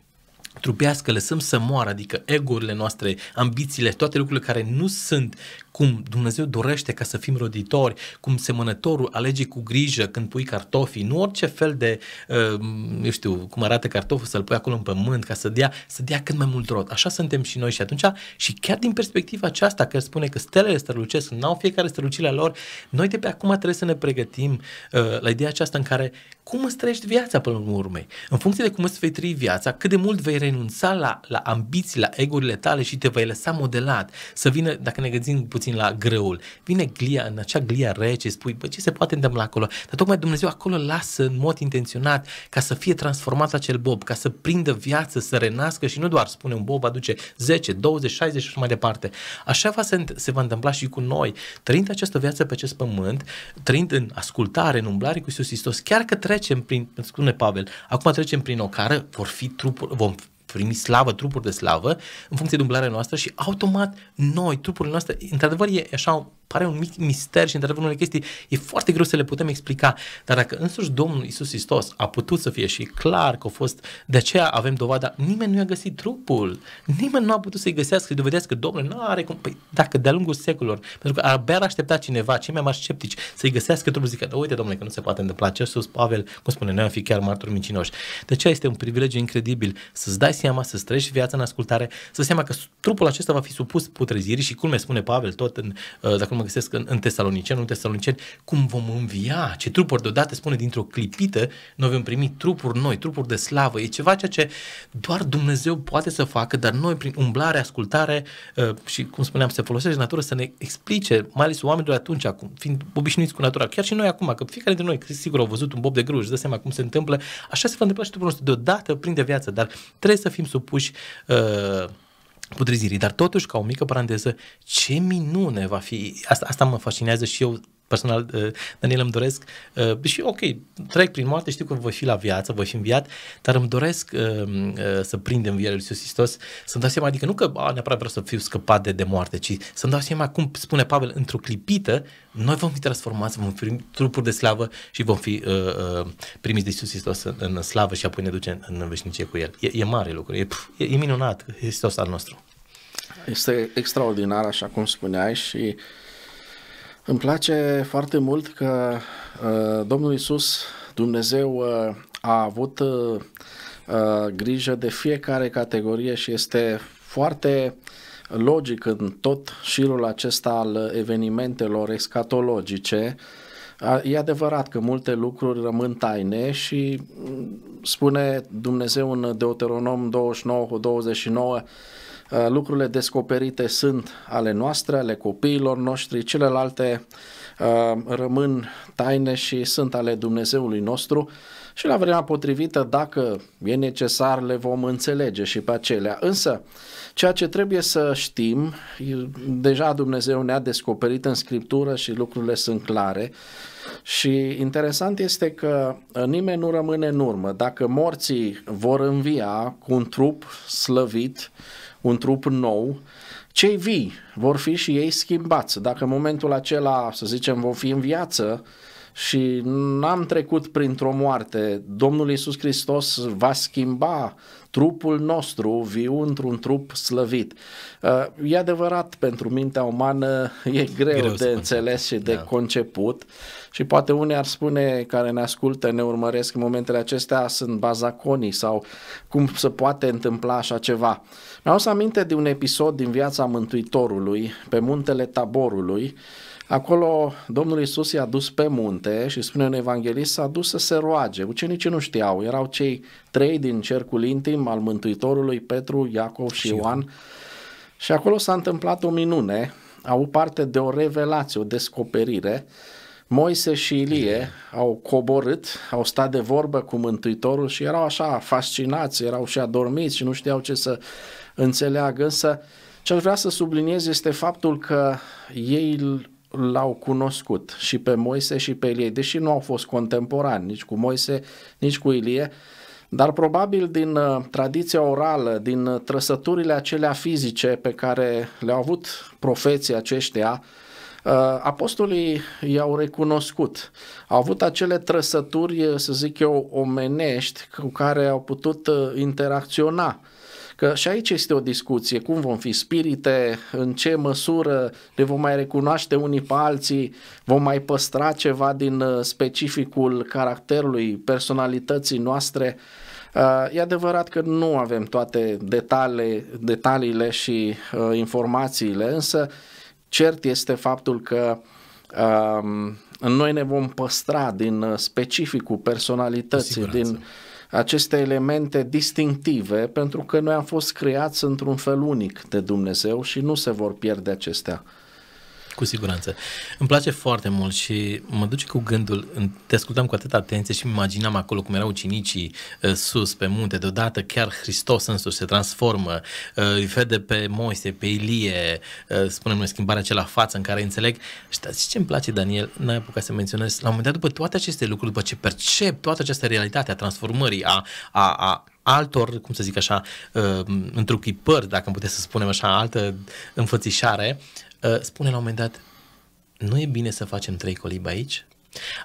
trupească, lăsăm să moară, adică egurile noastre, ambițiile, toate lucrurile care nu sunt cum Dumnezeu dorește ca să fim roditori, cum semănătorul alege cu grijă când pui cartofii, nu orice fel de, uh, eu știu, cum arată cartoful, să-l pui acolo în pământ ca să dea, să dea cât mai mult rod. Așa suntem și noi și atunci, și chiar din perspectiva aceasta, că spune că stelele strălucesc, n-au fiecare strălucirea lor, noi de pe acum trebuie să ne pregătim uh, la ideea aceasta în care cum îți trăiești viața până la urmă. În funcție de cum îți vei trăi viața, cât de mult vei renunța la, la ambiții, la egurile tale și te vei lăsa modelat. Să vină, dacă ne gândim puțin la greul Vine glia, în acea glia rece, spui, bă, ce se poate întâmpla acolo? Dar tocmai Dumnezeu acolo lasă în mod intenționat ca să fie transformat acel bob, ca să prindă viață, să renască și nu doar spune un bob aduce 10, 20, 60 și așa mai departe. Așa va se, se va întâmpla și cu noi. Trăind această viață pe acest pământ, trăind în ascultare, în umblare cu Iisus Hristos, chiar că trecem prin, spune Pavel, acum trecem prin o cară, vor fi trupuri, vom primi slavă, trupuri de slavă, în funcție de umblarea noastră și automat noi, trupurile noastre, într-adevăr e așa, pare un mic mister și într-adevăr unele chestii e foarte greu să le putem explica, dar dacă însuși Domnul Isus Hristos a putut să fie și clar că a fost, de aceea avem dovada, nimeni nu i-a găsit trupul, nimeni nu a putut să-i găsească, să-i dovedească, Domnul nu are cum, păi, dacă de-a lungul secolor, pentru că abia ar aștepta cineva, cei mai mari sceptici, să-i găsească trupul, zică, uite, domnule, că nu se poate întâmpla, ce sus Pavel, cum spune, noi am fi chiar martori mincinoși. De aceea este un privilegiu incredibil să-ți dai seama, să străiești viața în ascultare, să seama că trupul acesta va fi supus putrezirii și cum spune Pavel tot, în, uh, dacă mă găsesc, în, în Tesalonicen, în Tesalonicen, cum vom învia, ce trupuri deodată spune dintr-o clipită, noi vom primi trupuri noi, trupuri de slavă, e ceva ceea ce doar Dumnezeu poate să facă, dar noi prin umblare, ascultare uh, și, cum spuneam, se folosește natura să ne explice, mai ales oamenilor atunci, acum, fiind obișnuiți cu natura, chiar și noi acum, că fiecare dintre noi, sigur, au văzut un bob de grâu, dă seama cum se întâmplă, așa se va întâmpla și trupul nostru, deodată prinde viață, dar trebuie să să fim supuși uh, putrezirii. Dar totuși, ca o mică paranteză, ce minune va fi, asta, asta mă fascinează și eu personal, uh, Daniel, îmi doresc uh, și ok, trec prin moarte, știu că voi fi la viață, voi fi înviat, dar îmi doresc uh, să prind învierea lui Iisus Hristos, să-mi dau seama, adică nu că a, neapărat vreau să fiu scăpat de, de moarte, ci să-mi dau seama, cum spune Pavel, într-o clipită, noi vom fi transformați, vom fi trupuri de slavă și vom fi uh, primiți de Iisus Hristos în, în slavă și apoi ne ducem în, în veșnicie cu El. E, e mare lucru, e, e, e minunat, Hristos al nostru. Este extraordinar, așa cum spuneai și uh, îmi place foarte mult că uh, Domnul Isus, Dumnezeu, uh, a avut uh, uh, grijă de fiecare categorie și este foarte logic în tot șirul acesta al evenimentelor escatologice. E adevărat că multe lucruri rămân taine și mm, spune Dumnezeu în Deuteronom 29 cu 29 Uh, lucrurile descoperite sunt ale noastre, ale copiilor noștri, celelalte uh, rămân taine și sunt ale Dumnezeului nostru și la vremea potrivită, dacă e necesar, le vom înțelege și pe acelea. Însă, ceea ce trebuie să știm, deja Dumnezeu ne-a descoperit în Scriptură și lucrurile sunt clare, și interesant este că uh, nimeni nu rămâne în urmă. Dacă morții vor învia cu un trup slăvit un trup nou, cei vii vor fi și ei schimbați. Dacă în momentul acela, să zicem, vom fi în viață și n-am trecut printr-o moarte, Domnul Iisus Hristos va schimba trupul nostru viu într-un trup slăvit. Uh, e adevărat, pentru mintea umană e greu, greu de înțeles și de da. conceput și poate unii ar spune care ne ascultă, ne urmăresc în momentele acestea, sunt bazaconii sau cum se poate întâmpla așa ceva. Mi-am să aminte de un episod din viața Mântuitorului pe muntele Taborului, Acolo Domnul Isus i-a dus pe munte și spune în evanghelist s-a dus să se roage. Ucenicii nu știau, erau cei trei din cercul intim al Mântuitorului, Petru, Iacov și Ioan. Și acolo s-a întâmplat o minune, au parte de o revelație, o descoperire Moise și Ilie au coborât, au stat de vorbă cu Mântuitorul și erau așa fascinați, erau și adormiți și nu știau ce să înțeleagă, însă ce aș vrea să subliniez este faptul că ei l-au cunoscut și pe Moise și pe Ilie, deși nu au fost contemporani nici cu Moise, nici cu Ilie, dar probabil din uh, tradiția orală, din uh, trăsăturile acelea fizice pe care le-au avut profeții aceștia, Uh, apostolii i-au recunoscut, au avut acele trăsături, uh, să zic eu, omenești cu care au putut uh, interacționa. Că și aici este o discuție, cum vom fi spirite, în ce măsură le vom mai recunoaște unii pe alții, vom mai păstra ceva din specificul caracterului, personalității noastre. E adevărat că nu avem toate detale, detaliile și informațiile, însă uh, Cert este faptul că um, noi ne vom păstra din uh, specificul personalității, din aceste elemente distinctive, pentru că noi am fost creați într-un fel unic de Dumnezeu și nu se vor pierde acestea. Cu siguranță. Îmi place foarte mult și mă duce cu gândul, te ascultam cu atâta atenție și imaginam acolo cum erau ucenicii uh, sus pe munte, deodată chiar Hristos însuși se transformă, îi uh, vede pe Moise, pe Ilie, uh, spunem noi schimbarea acela față în care înțeleg. Știți ce îmi place, Daniel, n-ai apucat să menționez, la un moment dat după toate aceste lucruri, după ce percep toată această realitate a transformării, a, a, a altor, cum să zic așa, întruchipări, dacă am putea să spunem așa, altă înfățișare, Uh, spune la un moment dat, nu e bine să facem trei colibe aici?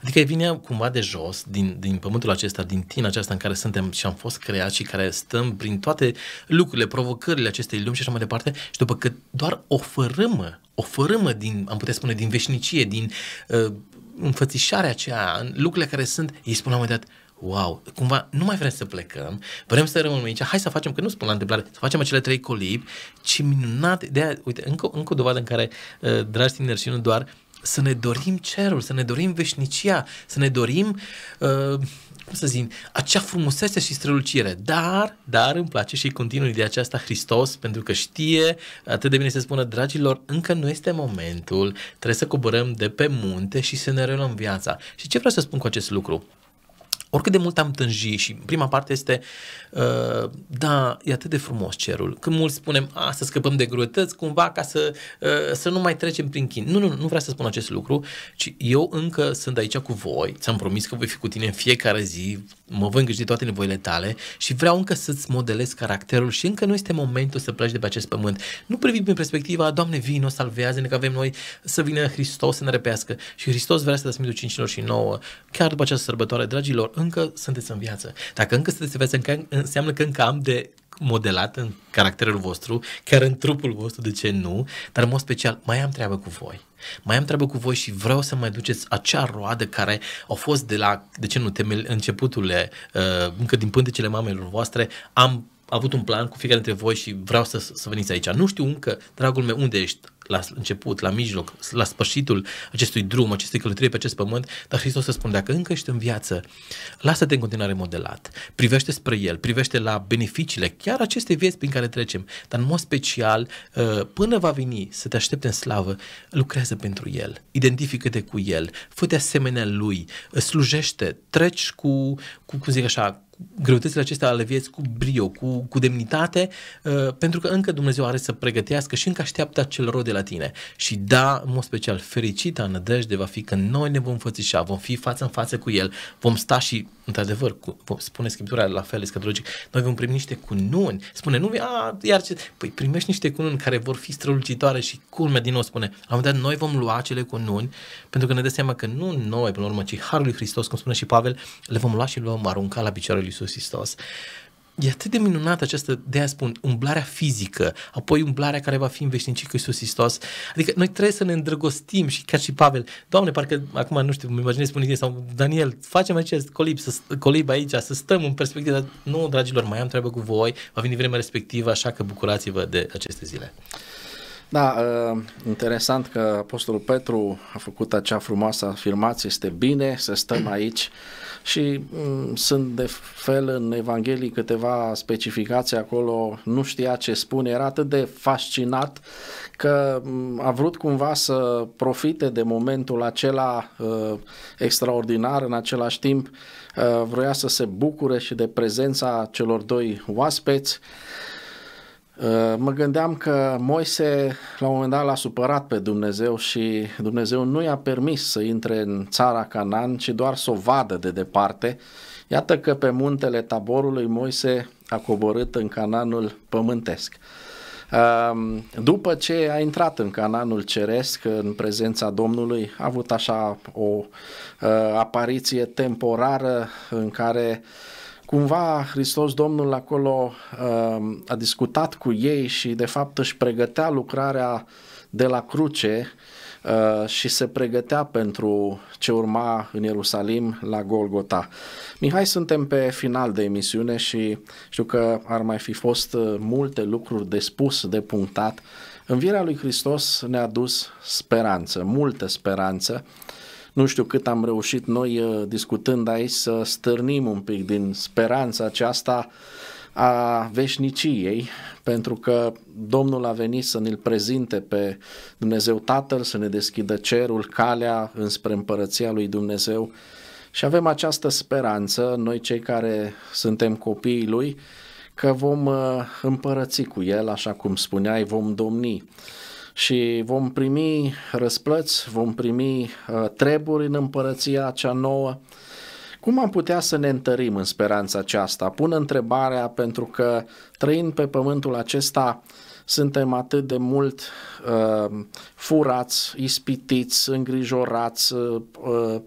Adică vine cumva de jos, din, din pământul acesta, din tine aceasta în care suntem și am fost creați și care stăm prin toate lucrurile, provocările acestei lumi și așa mai departe și după că doar o fărâmă, o fărâmă din, am putea spune, din veșnicie, din uh, înfățișarea aceea, lucrurile care sunt, ei spun la un moment dat, wow, cumva nu mai vrem să plecăm, vrem să rămânem aici, hai să facem, că nu spun la întâmplare, să facem acele trei colibi, ci minunate, de uite, încă, încă o dovadă în care, uh, dragi tineri și nu doar, să ne dorim cerul, să ne dorim veșnicia, să ne dorim, uh, cum să zic, acea frumusețe și strălucire. Dar, dar îmi place și continui de aceasta Hristos, pentru că știe atât de bine se spună, dragilor, încă nu este momentul, trebuie să coborăm de pe munte și să ne reluăm viața. Și ce vreau să spun cu acest lucru? oricât de mult am tânji și prima parte este, uh, da, e atât de frumos cerul. Când mulți spunem, a, să scăpăm de greutăți, cumva ca să, uh, să nu mai trecem prin chin. Nu, nu, nu vreau să spun acest lucru, ci eu încă sunt aici cu voi, ți-am promis că voi fi cu tine în fiecare zi, mă voi îngriji toate nevoile tale și vreau încă să-ți modelez caracterul și încă nu este momentul să pleci de pe acest pământ. Nu privi prin perspectiva, Doamne, vino, salvează-ne că avem noi să vină Hristos să ne repească. Și Hristos vrea să ți cincilor și nouă, chiar după această sărbătoare, dragilor, încă sunteți în viață. Dacă încă sunteți în viață, înseamnă că încă am de modelat în caracterul vostru, chiar în trupul vostru, de ce nu, dar în mod special mai am treabă cu voi. Mai am treabă cu voi și vreau să mai duceți acea roadă care au fost de la, de ce nu, temel, începuturile, uh, încă din pântecele mamelor voastre, am avut un plan cu fiecare dintre voi și vreau să, să veniți aici. Nu știu încă, dragul meu, unde ești la început, la mijloc, la sfârșitul acestui drum, acestui călătorie pe acest pământ, dar Hristos să spun, dacă încă ești în viață, lasă-te în continuare modelat, privește spre El, privește la beneficiile chiar aceste vieți prin care trecem, dar în mod special, uh, până va veni să te aștepte în slavă, lucrează pentru El, identifică-te cu El, fă-te asemenea Lui, slujește, treci cu, cu cum zic așa, greutățile acestea ale vieții cu brio, cu, cu demnitate, uh, pentru că încă Dumnezeu are să pregătească și încă așteaptă acel rod de la tine. Și da, în mod special, fericita nădejde va fi că noi ne vom înfățișa, vom fi față în față cu El, vom sta și, într-adevăr, spune Scriptura la fel, escatologic, noi vom primi niște cununi. Spune, nu, a, iar ce... Păi primești niște cununi care vor fi strălucitoare și culme din nou spune, la un dat noi vom lua acele cununi pentru că ne dăm seama că nu noi, până la urmă, ci Harul lui Hristos, cum spune și Pavel, le vom lua și le vom arunca la picioarele lui Iisus Hristos. E atât de minunat această, de a spun, umblarea fizică, apoi umblarea care va fi în veșnicii cu Iisus Hristos. Adică noi trebuie să ne îndrăgostim și chiar și Pavel, Doamne, parcă acum nu știu, îmi imaginez spune sau Daniel, facem acest colib, să, colib aici, să stăm în perspectivă, nu, dragilor, mai am treabă cu voi, va veni vremea respectivă, așa că bucurați-vă de aceste zile. Da, uh, interesant că Apostolul Petru a făcut acea frumoasă afirmație, este bine să stăm aici și mm, sunt de fel în Evanghelii câteva specificații acolo, nu știa ce spune, era atât de fascinat că mm, a vrut cumva să profite de momentul acela uh, extraordinar, în același timp uh, vroia să se bucure și de prezența celor doi oaspeți Uh, mă gândeam că Moise la un moment dat l-a supărat pe Dumnezeu și Dumnezeu nu i-a permis să intre în țara Canaan, ci doar să o vadă de departe. Iată că pe muntele taborului Moise a coborât în Canaanul pământesc. Uh, după ce a intrat în Canaanul Ceresc, în prezența Domnului, a avut așa o uh, apariție temporară în care Cumva Hristos Domnul acolo um, a discutat cu ei și de fapt își pregătea lucrarea de la cruce uh, și se pregătea pentru ce urma în Ierusalim la Golgota. Mihai, suntem pe final de emisiune și știu că ar mai fi fost uh, multe lucruri de spus, de punctat. Învierea lui Hristos ne-a dus speranță, multă speranță nu știu cât am reușit noi uh, discutând aici să stârnim un pic din speranța aceasta a veșniciei, pentru că Domnul a venit să ne-l prezinte pe Dumnezeu Tatăl, să ne deschidă cerul, calea înspre împărăția lui Dumnezeu și avem această speranță, noi cei care suntem copiii lui, că vom uh, împărăți cu el, așa cum spuneai, vom domni și vom primi răsplăți, vom primi uh, treburi în împărăția cea nouă. Cum am putea să ne întărim în speranța aceasta? Pun întrebarea pentru că trăind pe pământul acesta suntem atât de mult uh, furați, ispitiți, îngrijorați, uh, uh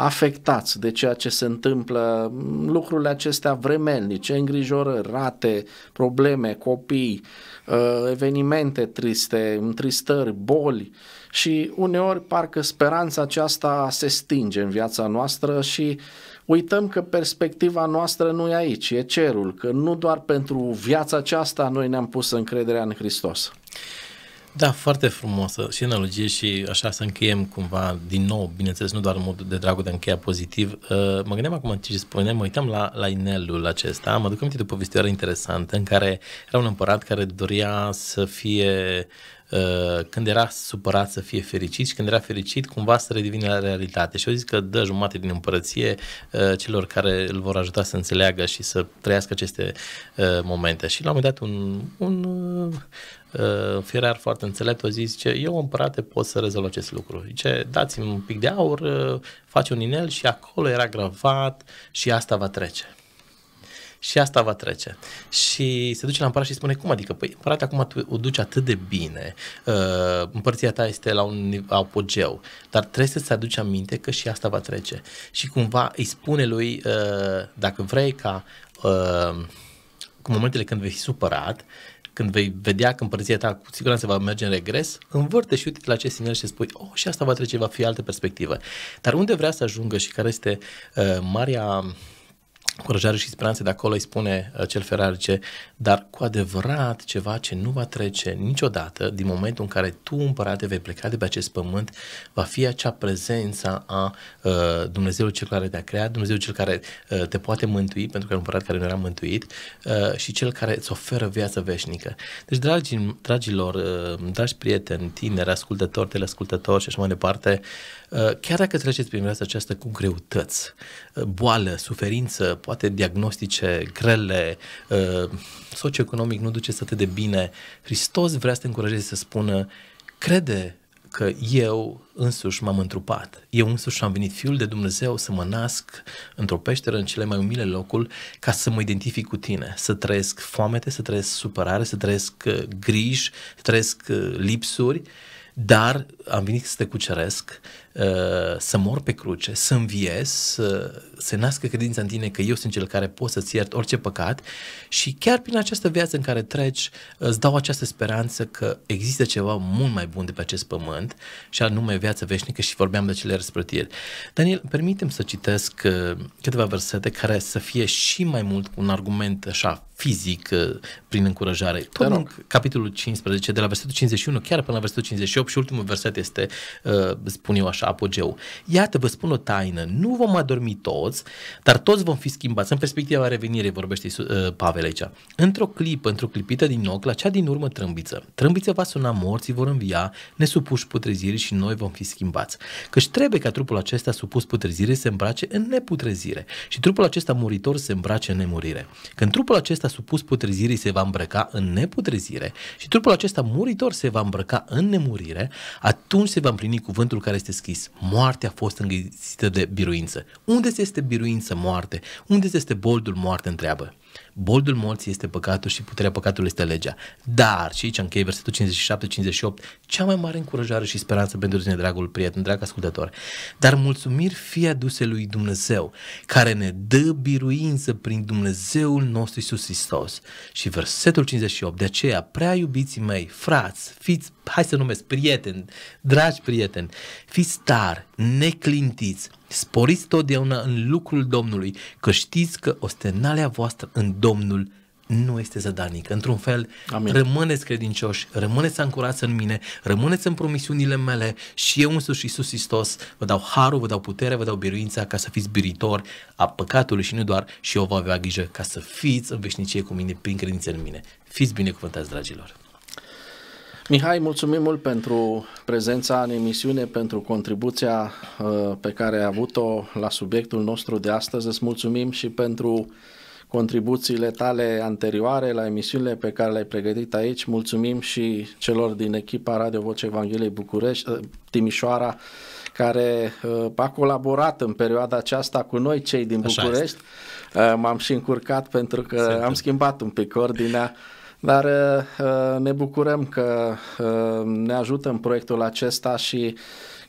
afectați de ceea ce se întâmplă, mm, lucrurile acestea vremelnice, îngrijorări, rate, probleme, copii, uh, Uh, evenimente triste, întristări, boli și uneori parcă speranța aceasta se stinge în viața noastră și uităm că perspectiva noastră nu e aici, e cerul, că nu doar pentru viața aceasta noi ne-am pus încrederea în Hristos. Da, foarte frumoasă și analogie și așa să încheiem cumva din nou, bineînțeles, nu doar în mod de dragul de încheia pozitiv. Uh, mă gândeam acum ce spuneam, mă uitam la, la inelul acesta, mă duc aminte de o povestioară interesantă în care era un împărat care dorea să fie Uh, când era supărat să fie fericit și când era fericit cumva să redevine la realitate. Și eu zic că dă jumate din împărăție uh, celor care îl vor ajuta să înțeleagă și să trăiască aceste uh, momente. Și la un moment dat un, un uh, foarte înțelept a zis, zice, eu împărate pot să rezolv acest lucru. Zice, dați-mi un pic de aur, uh, faci un inel și acolo era gravat și asta va trece și asta va trece. Și se duce la împărat și spune, cum adică? Păi împărat acum tu o duci atât de bine, uh, împărția ta este la un apogeu, dar trebuie să-ți aduci aminte că și asta va trece. Și cumva îi spune lui, uh, dacă vrei ca uh, cu momentele când vei fi supărat, când vei vedea că împărția ta cu siguranță va merge în regres, învârte și uite la acest semnal și spui, oh, și asta va trece, va fi altă perspectivă. Dar unde vrea să ajungă și care este uh, marea Încurajare și speranțe, de acolo îi spune uh, cel ferarice, dar cu adevărat ceva ce nu va trece niciodată din momentul în care tu, împărate, vei pleca de pe acest pământ, va fi acea prezența a uh, Dumnezeului cel care te-a creat, Dumnezeul cel care uh, te poate mântui, pentru că e un împărat care nu era mântuit, uh, și cel care îți oferă viața veșnică. Deci, dragi dragilor, uh, dragi prieteni, tineri, ascultători, teleascultători și așa mai departe, Uh, chiar dacă treceți prin viața aceasta cu greutăți, uh, boală, suferință, poate diagnostice grele, uh, socioeconomic nu duceți atât de bine, Hristos vrea să te încurajeze să spună, crede că eu însuși m-am întrupat. Eu însuși am venit Fiul de Dumnezeu să mă nasc într-o peșteră în cele mai umile locul ca să mă identific cu tine, să trăiesc foamete, să trăiesc supărare, să trăiesc griji, să trăiesc lipsuri dar am venit să te cuceresc, uh, să mor pe cruce, să înviez, să se nască credința în tine că eu sunt cel care pot să-ți iert orice păcat și chiar prin această viață în care treci îți dau această speranță că există ceva mult mai bun de pe acest pământ și anume viața veșnică și vorbeam de cele răsplătiri. Daniel, permitem să citesc uh, câteva versete care să fie și mai mult un argument așa fizic, uh, prin încurajare. Tot în capitolul 15, de la versetul 51, chiar până la versetul 58 și ultimul verset este, uh, spun eu așa, apogeu. Iată, vă spun o taină, nu vom adormi toți, dar toți vom fi schimbați. În perspectiva revenirii vorbește uh, Pavel aici. Într-o clipă, într-o clipită din ochi, la cea din urmă trâmbiță. Trâmbiță va suna, morții vor învia, ne supuși putrezirii și noi vom fi schimbați. Căci trebuie ca trupul acesta supus putrezirii se îmbrace în neputrezire și trupul acesta muritor se îmbrace în nemurire. Când trupul acesta acesta supus putrezirii se va îmbrăca în neputrezire și trupul acesta muritor se va îmbrăca în nemurire, atunci se va împlini cuvântul care este scris. Moartea a fost înghițită de biruință. Unde este biruință moarte? Unde este boldul moarte întreabă? boldul morții este păcatul și puterea păcatului este legea. Dar, și aici încheie versetul 57-58, cea mai mare încurajare și speranță pentru tine, dragul prieten, drag ascultător. Dar mulțumiri fie aduse lui Dumnezeu, care ne dă biruință prin Dumnezeul nostru Iisus Hristos. Și versetul 58, de aceea, prea iubiții mei, frați, fiți, hai să numesc prieteni, dragi prieteni, fiți tari, neclintiți, Sporiți totdeauna în lucrul Domnului, că știți că ostenalea voastră în Domnul nu este zădarnică. Într-un fel, Amin. rămâneți credincioși, rămâneți ancorați în mine, rămâneți în promisiunile mele și eu însuși Iisus Hristos vă dau harul, vă dau putere, vă dau biruința ca să fiți biritori a păcatului și nu doar și eu vă avea grijă ca să fiți în veșnicie cu mine prin credință în mine. Fiți binecuvântați, dragilor! Mihai, mulțumim mult pentru prezența în emisiune, pentru contribuția uh, pe care a avut-o la subiectul nostru de astăzi. Îți mulțumim și pentru contribuțiile tale anterioare la emisiunile pe care le-ai pregătit aici. Mulțumim și celor din echipa Radio Voce Evangheliei București, uh, Timișoara, care uh, a colaborat în perioada aceasta cu noi, cei din București. M-am și încurcat pentru că am schimbat un pic ordinea. Dar uh, uh, ne bucurăm că uh, ne ajută în proiectul acesta și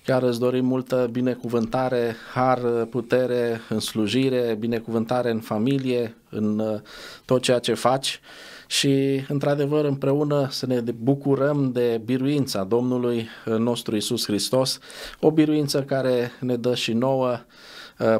chiar îți dorim multă binecuvântare, har, putere în slujire, binecuvântare în familie, în tot ceea ce faci și, într-adevăr, împreună să ne bucurăm de biruința Domnului nostru Isus Hristos, o biruință care ne dă și nouă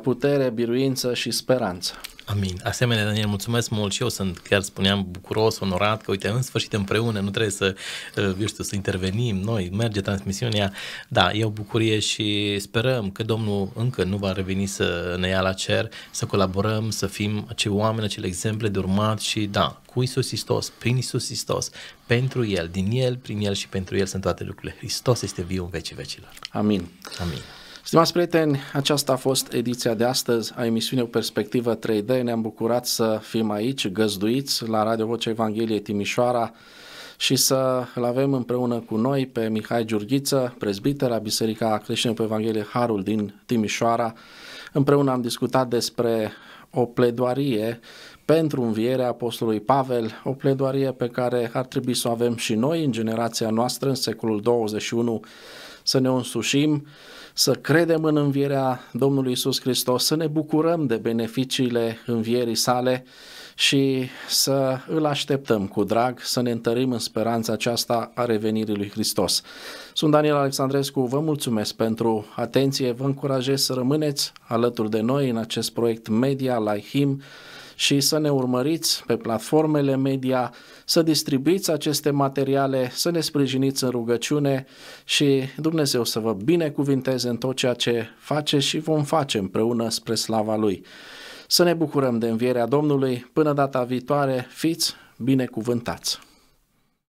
putere, biruință și speranță. Amin. Asemenea, Daniel, mulțumesc mult și eu sunt, chiar spuneam, bucuros, onorat că, uite, în sfârșit împreună, nu trebuie să, uh, eu știu, să intervenim noi, merge transmisiunea. Da, e o bucurie și sperăm că Domnul încă nu va reveni să ne ia la cer, să colaborăm, să fim acei oameni, acele exemple de urmat și, da, cu Isus Hristos, prin Isus Hristos, pentru El, din El, prin El și pentru El sunt toate lucrurile. Hristos este viu în vecii vecilor. Amin. Amin. Stimați prieteni, aceasta a fost ediția de astăzi a emisiunii O Perspectivă 3D. Ne-am bucurat să fim aici, găzduiți la Radio Vocea Evangheliei Timișoara și să îl avem împreună cu noi pe Mihai Giurghiță, prezbiter la Biserica Creștină pe Evanghelie Harul din Timișoara. Împreună am discutat despre o pledoarie pentru învierea Apostolului Pavel, o pledoarie pe care ar trebui să o avem și noi în generația noastră, în secolul 21, să ne însușim să credem în învierea Domnului Isus Hristos, să ne bucurăm de beneficiile învierii sale și să îl așteptăm cu drag, să ne întărim în speranța aceasta a revenirii lui Hristos. Sunt Daniel Alexandrescu, vă mulțumesc pentru atenție, vă încurajez să rămâneți alături de noi în acest proiect Media Like Him, și să ne urmăriți pe platformele media, să distribuiți aceste materiale, să ne sprijiniți în rugăciune și Dumnezeu să vă binecuvinteze în tot ceea ce faceți și vom face împreună spre slava Lui. Să ne bucurăm de învierea Domnului. Până data viitoare, fiți binecuvântați!